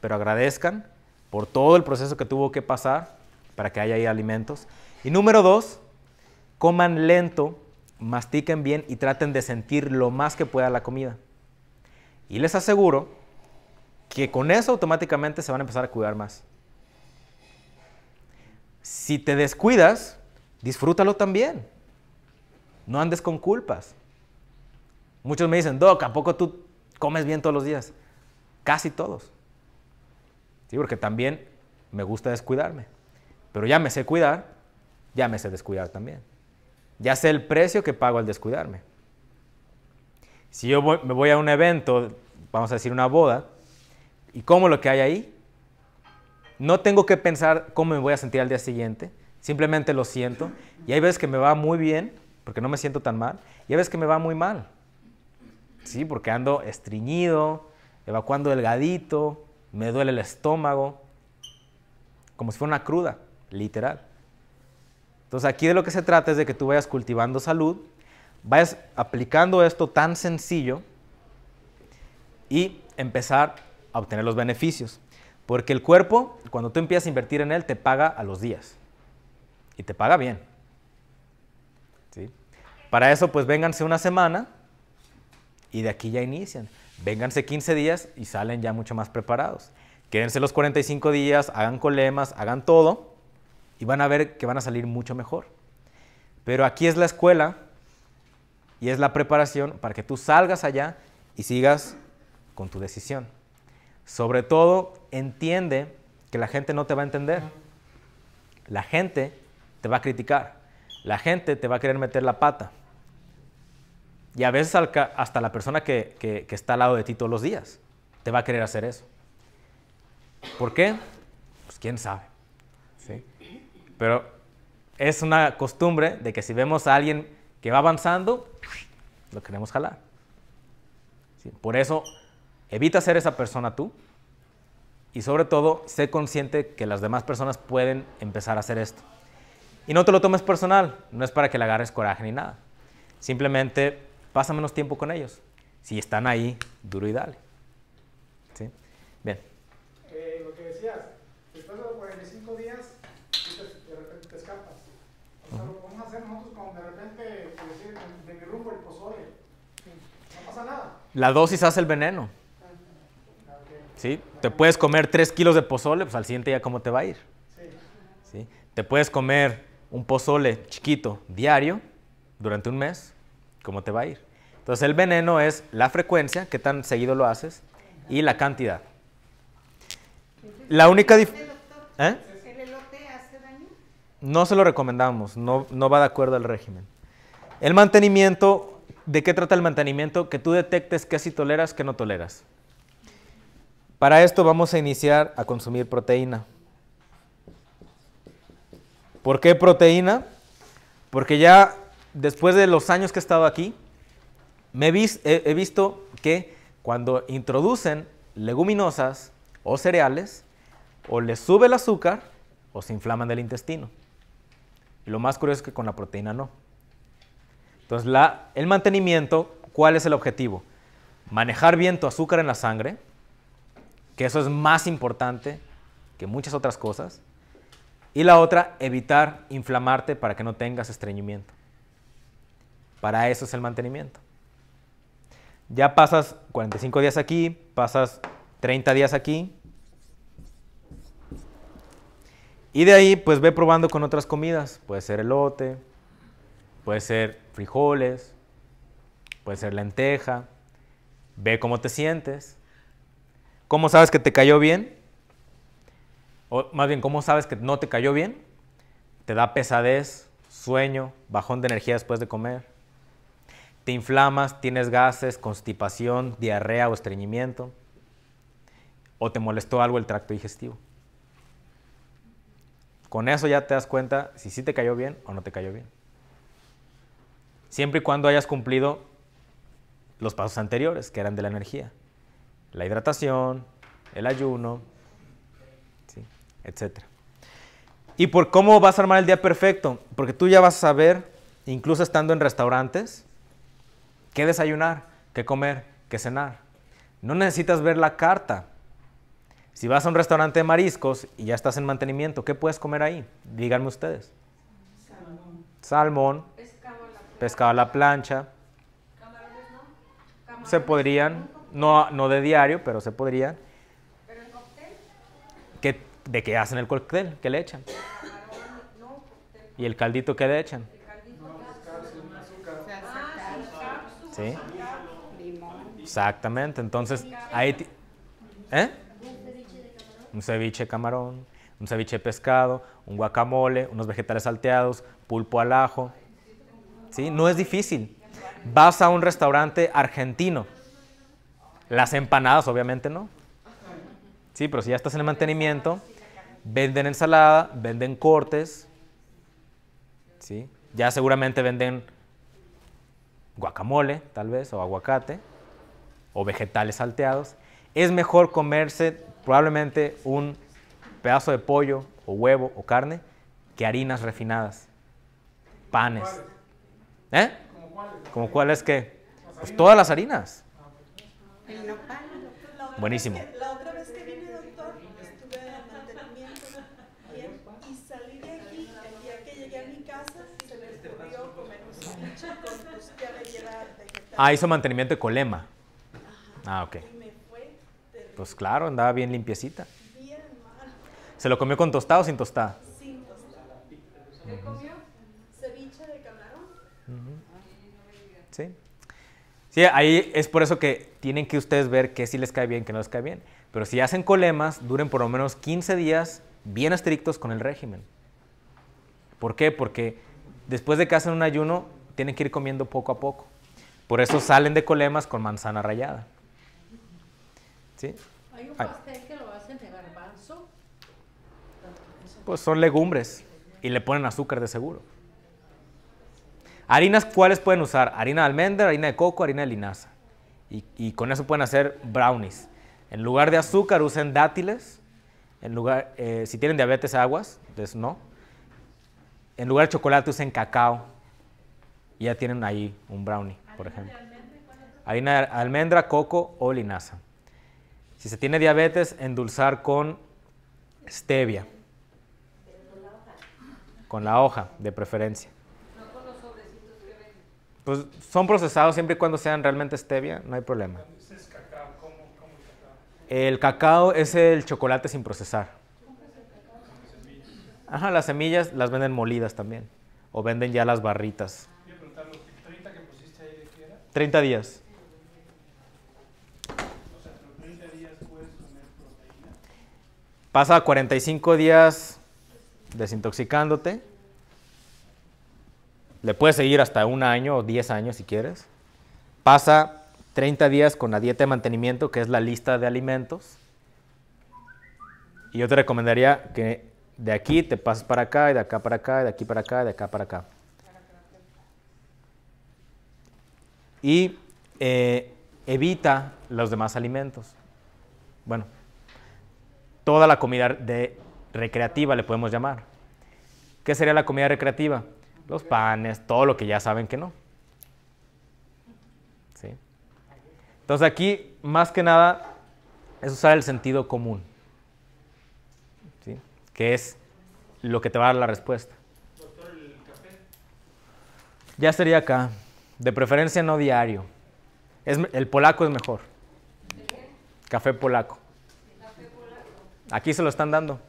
pero agradezcan por todo el proceso que tuvo que pasar para que haya ahí alimentos. Y número dos, coman lento, mastiquen bien y traten de sentir lo más que pueda la comida. Y les aseguro que con eso automáticamente se van a empezar a cuidar más. Si te descuidas, disfrútalo también. No andes con culpas. Muchos me dicen, Doc, tampoco tú comes bien todos los días? Casi todos. Porque también me gusta descuidarme. Pero ya me sé cuidar, ya me sé descuidar también. Ya sé el precio que pago al descuidarme. Si yo me voy a un evento, vamos a decir una boda, y como lo que hay ahí, no tengo que pensar cómo me voy a sentir al día siguiente, simplemente lo siento. Y hay veces que me va muy bien, porque no me siento tan mal, y hay veces que me va muy mal. Sí, porque ando estreñido, evacuando delgadito, me duele el estómago, como si fuera una cruda, literal. Entonces aquí de lo que se trata es de que tú vayas cultivando salud, vayas aplicando esto tan sencillo y empezar a obtener los beneficios. Porque el cuerpo, cuando tú empiezas a invertir en él, te paga a los días. Y te paga bien. ¿Sí? Para eso, pues vénganse una semana y de aquí ya inician. Vénganse 15 días y salen ya mucho más preparados. Quédense los 45 días, hagan colemas, hagan todo y van a ver que van a salir mucho mejor. Pero aquí es la escuela y es la preparación para que tú salgas allá y sigas con tu decisión. Sobre todo, entiende que la gente no te va a entender. La gente te va a criticar. La gente te va a querer meter la pata. Y a veces hasta la persona que, está al lado de ti todos los días te va a querer hacer eso. ¿Por qué? Pues quién sabe. Pero es una costumbre de que si vemos a alguien que va avanzando, lo queremos jalar. Por eso, evita ser esa persona tú y sobre todo, sé consciente que las demás personas pueden empezar a hacer esto. Y no te lo tomes personal, no es para que le agarres coraje ni nada. Simplemente pasa menos tiempo con ellos. Si están ahí, duro y dale. ¿Sí? Bien. Eh, lo que decías, después de los 45 días, de repente te escapas. O sea, lo podemos hacer nosotros como de repente, por decir, de mi rumbo el pozole. No pasa nada. La dosis hace el veneno. ¿Sí? Te puedes comer 3 kilos de pozole, pues al siguiente ya cómo te va a ir. ¿Sí? Te puedes comer un pozole chiquito diario durante un mes, cómo te va a ir. Entonces el veneno es la frecuencia, qué tan seguido lo haces, y la cantidad. La única diferencia... ¿Eh? daño? No se lo recomendamos, no, va de acuerdo al régimen. El mantenimiento, ¿de qué trata el mantenimiento? Que tú detectes qué si toleras, qué no toleras. Para esto vamos a iniciar a consumir proteína. ¿Por qué proteína? Porque ya después de los años que he estado aquí, he, visto que cuando introducen leguminosas o cereales, o les sube el azúcar o se inflaman del intestino. Y lo más curioso es que con la proteína no. Entonces, el mantenimiento, ¿cuál es el objetivo? Manejar bien tu azúcar en la sangre, que eso es más importante que muchas otras cosas. Y la otra, evitar inflamarte para que no tengas estreñimiento. Para eso es el mantenimiento. Ya pasas 45 días aquí, pasas 30 días aquí. Y de ahí, pues ve probando con otras comidas. Puede ser elote, puede ser frijoles, puede ser lenteja. Ve cómo te sientes. ¿Cómo sabes que te cayó bien? O más bien, ¿cómo sabes que no te cayó bien? Te da pesadez, sueño, bajón de energía después de comer te inflamas, tienes gases, constipación, diarrea o estreñimiento, o te molestó algo el tracto digestivo. Con eso ya te das cuenta si sí te cayó bien o no te cayó bien. Siempre y cuando hayas cumplido los pasos anteriores, que eran de la energía. La hidratación, el ayuno, etc. ¿Y por cómo vas a armar el día perfecto? Porque tú ya vas a saber, incluso estando en restaurantes, qué desayunar, qué comer, qué cenar. No necesitas ver la carta. Si vas a un restaurante de mariscos y ya estás en mantenimiento, ¿qué puedes comer ahí? Díganme ustedes. Salmón. Salmón pescado a la plancha. Se podrían, no, no de diario, pero se podrían. ¿Pero el cóctel? ¿Qué, ¿De qué hacen el cóctel? ¿Qué le echan? ¿Y el caldito que le echan? ¿Sí? Exactamente, entonces ahí... ¿Eh? Un ceviche de camarón, un ceviche de pescado, un guacamole, unos vegetales salteados, pulpo al ajo. ¿Sí? No es difícil. Vas a un restaurante argentino. Las empanadas, obviamente, no. Sí, pero si ya estás en el mantenimiento, venden ensalada, venden cortes. ¿Sí? Ya seguramente venden guacamole tal vez, o aguacate, o vegetales salteados, es mejor comerse probablemente un pedazo de pollo o huevo o carne que harinas refinadas, panes. ¿Eh? ¿Como cuál es qué? Pues todas las harinas. Ah, Buenísimo. Ah, hizo mantenimiento de colema. Ah, ok. Y me fue pues claro, andaba bien limpiecita. Bien, mal. ¿Se lo comió con tostado o sin tostada? Sin tostada. ¿Se comió ceviche de camarón? Sí. Sí, ahí es por eso que tienen que ustedes ver qué si les cae bien, qué no les cae bien. Pero si hacen colemas, duren por lo menos 15 días bien estrictos con el régimen. ¿Por qué? Porque después de que hacen un ayuno, tienen que ir comiendo poco a poco. Por eso salen de colemas con manzana rallada. ¿Sí? ¿Hay un pastel que lo hacen de garbanzo? Pues son legumbres y le ponen azúcar de seguro. Harinas, ¿cuáles pueden usar? Harina de almendra, harina de coco, harina de linaza. Y, con eso pueden hacer brownies. En lugar de azúcar usen dátiles. En lugar, eh, si tienen diabetes, aguas, entonces no. En lugar de chocolate usen cacao. Y ya tienen ahí un brownie por ejemplo. Hay almendra, coco o linaza. Si se tiene diabetes, endulzar con stevia. Con la hoja, de preferencia. Pues son procesados siempre y cuando sean realmente stevia, no hay problema. El cacao es el chocolate sin procesar. Ajá, las semillas las venden molidas también. O venden ya las barritas. 30 días. Pasa 45 días desintoxicándote. Le puedes seguir hasta un año o 10 años si quieres. Pasa 30 días con la dieta de mantenimiento, que es la lista de alimentos. Y yo te recomendaría que de aquí te pases para acá, y de acá para acá, y de aquí para acá, y de acá para acá. y eh, evita los demás alimentos. Bueno, toda la comida de recreativa le podemos llamar. ¿Qué sería la comida recreativa? Los panes, todo lo que ya saben que no. ¿Sí? Entonces aquí, más que nada, es usar el sentido común, ¿sí? que es lo que te va a dar la respuesta. Doctor, ¿el café? Ya sería acá. De preferencia no diario. el polaco es mejor. Café polaco. Aquí se lo están dando.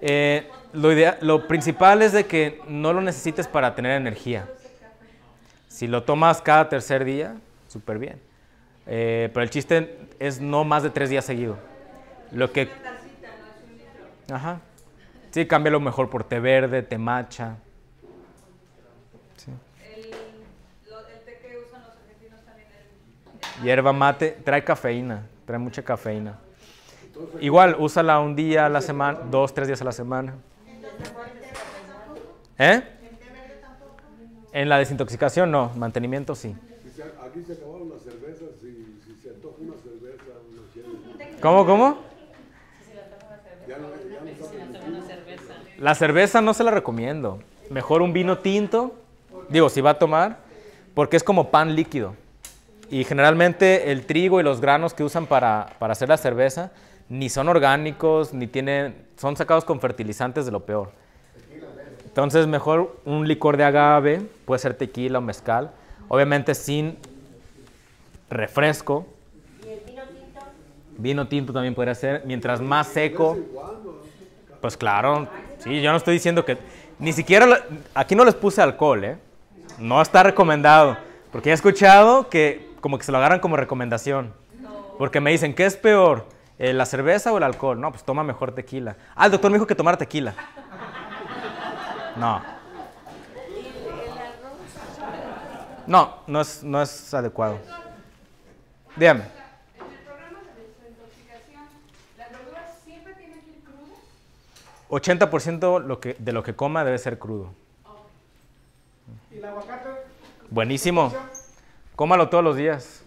Eh, lo, principal es de que no lo necesites para tener energía. Si lo tomas cada tercer día, súper bien. Eh, pero el chiste es no más de tres días seguidos. Lo que... Ajá. Sí, lo mejor por té verde, té macha. Hierba mate, trae cafeína, trae mucha cafeína. Igual, úsala un día a la semana, dos, tres días a la semana. ¿Eh? En la desintoxicación no, mantenimiento sí. cómo? La cerveza no se la recomiendo. Mejor un vino tinto, digo, si va a tomar, porque es como pan líquido. Y generalmente el trigo y los granos que usan para, hacer la cerveza ni son orgánicos, ni tienen, son sacados con fertilizantes de lo peor. Entonces mejor un licor de agave, puede ser tequila o mezcal, obviamente sin refresco. ¿Y el vino tinto? Vino tinto también podría ser, mientras más seco. Pues claro, Sí, yo no estoy diciendo que... Ni siquiera... aquí no les puse alcohol, ¿eh? No está recomendado. Porque he escuchado que como que se lo agarran como recomendación. Porque me dicen, ¿qué es peor? Eh, ¿La cerveza o el alcohol? No, pues toma mejor tequila. Ah, el doctor me dijo que tomara tequila. No. No, no es, no es adecuado. Dígame. 80% lo que, de lo que coma debe ser crudo. ¿Y el aguacate? Buenísimo. Cómalo todos los días.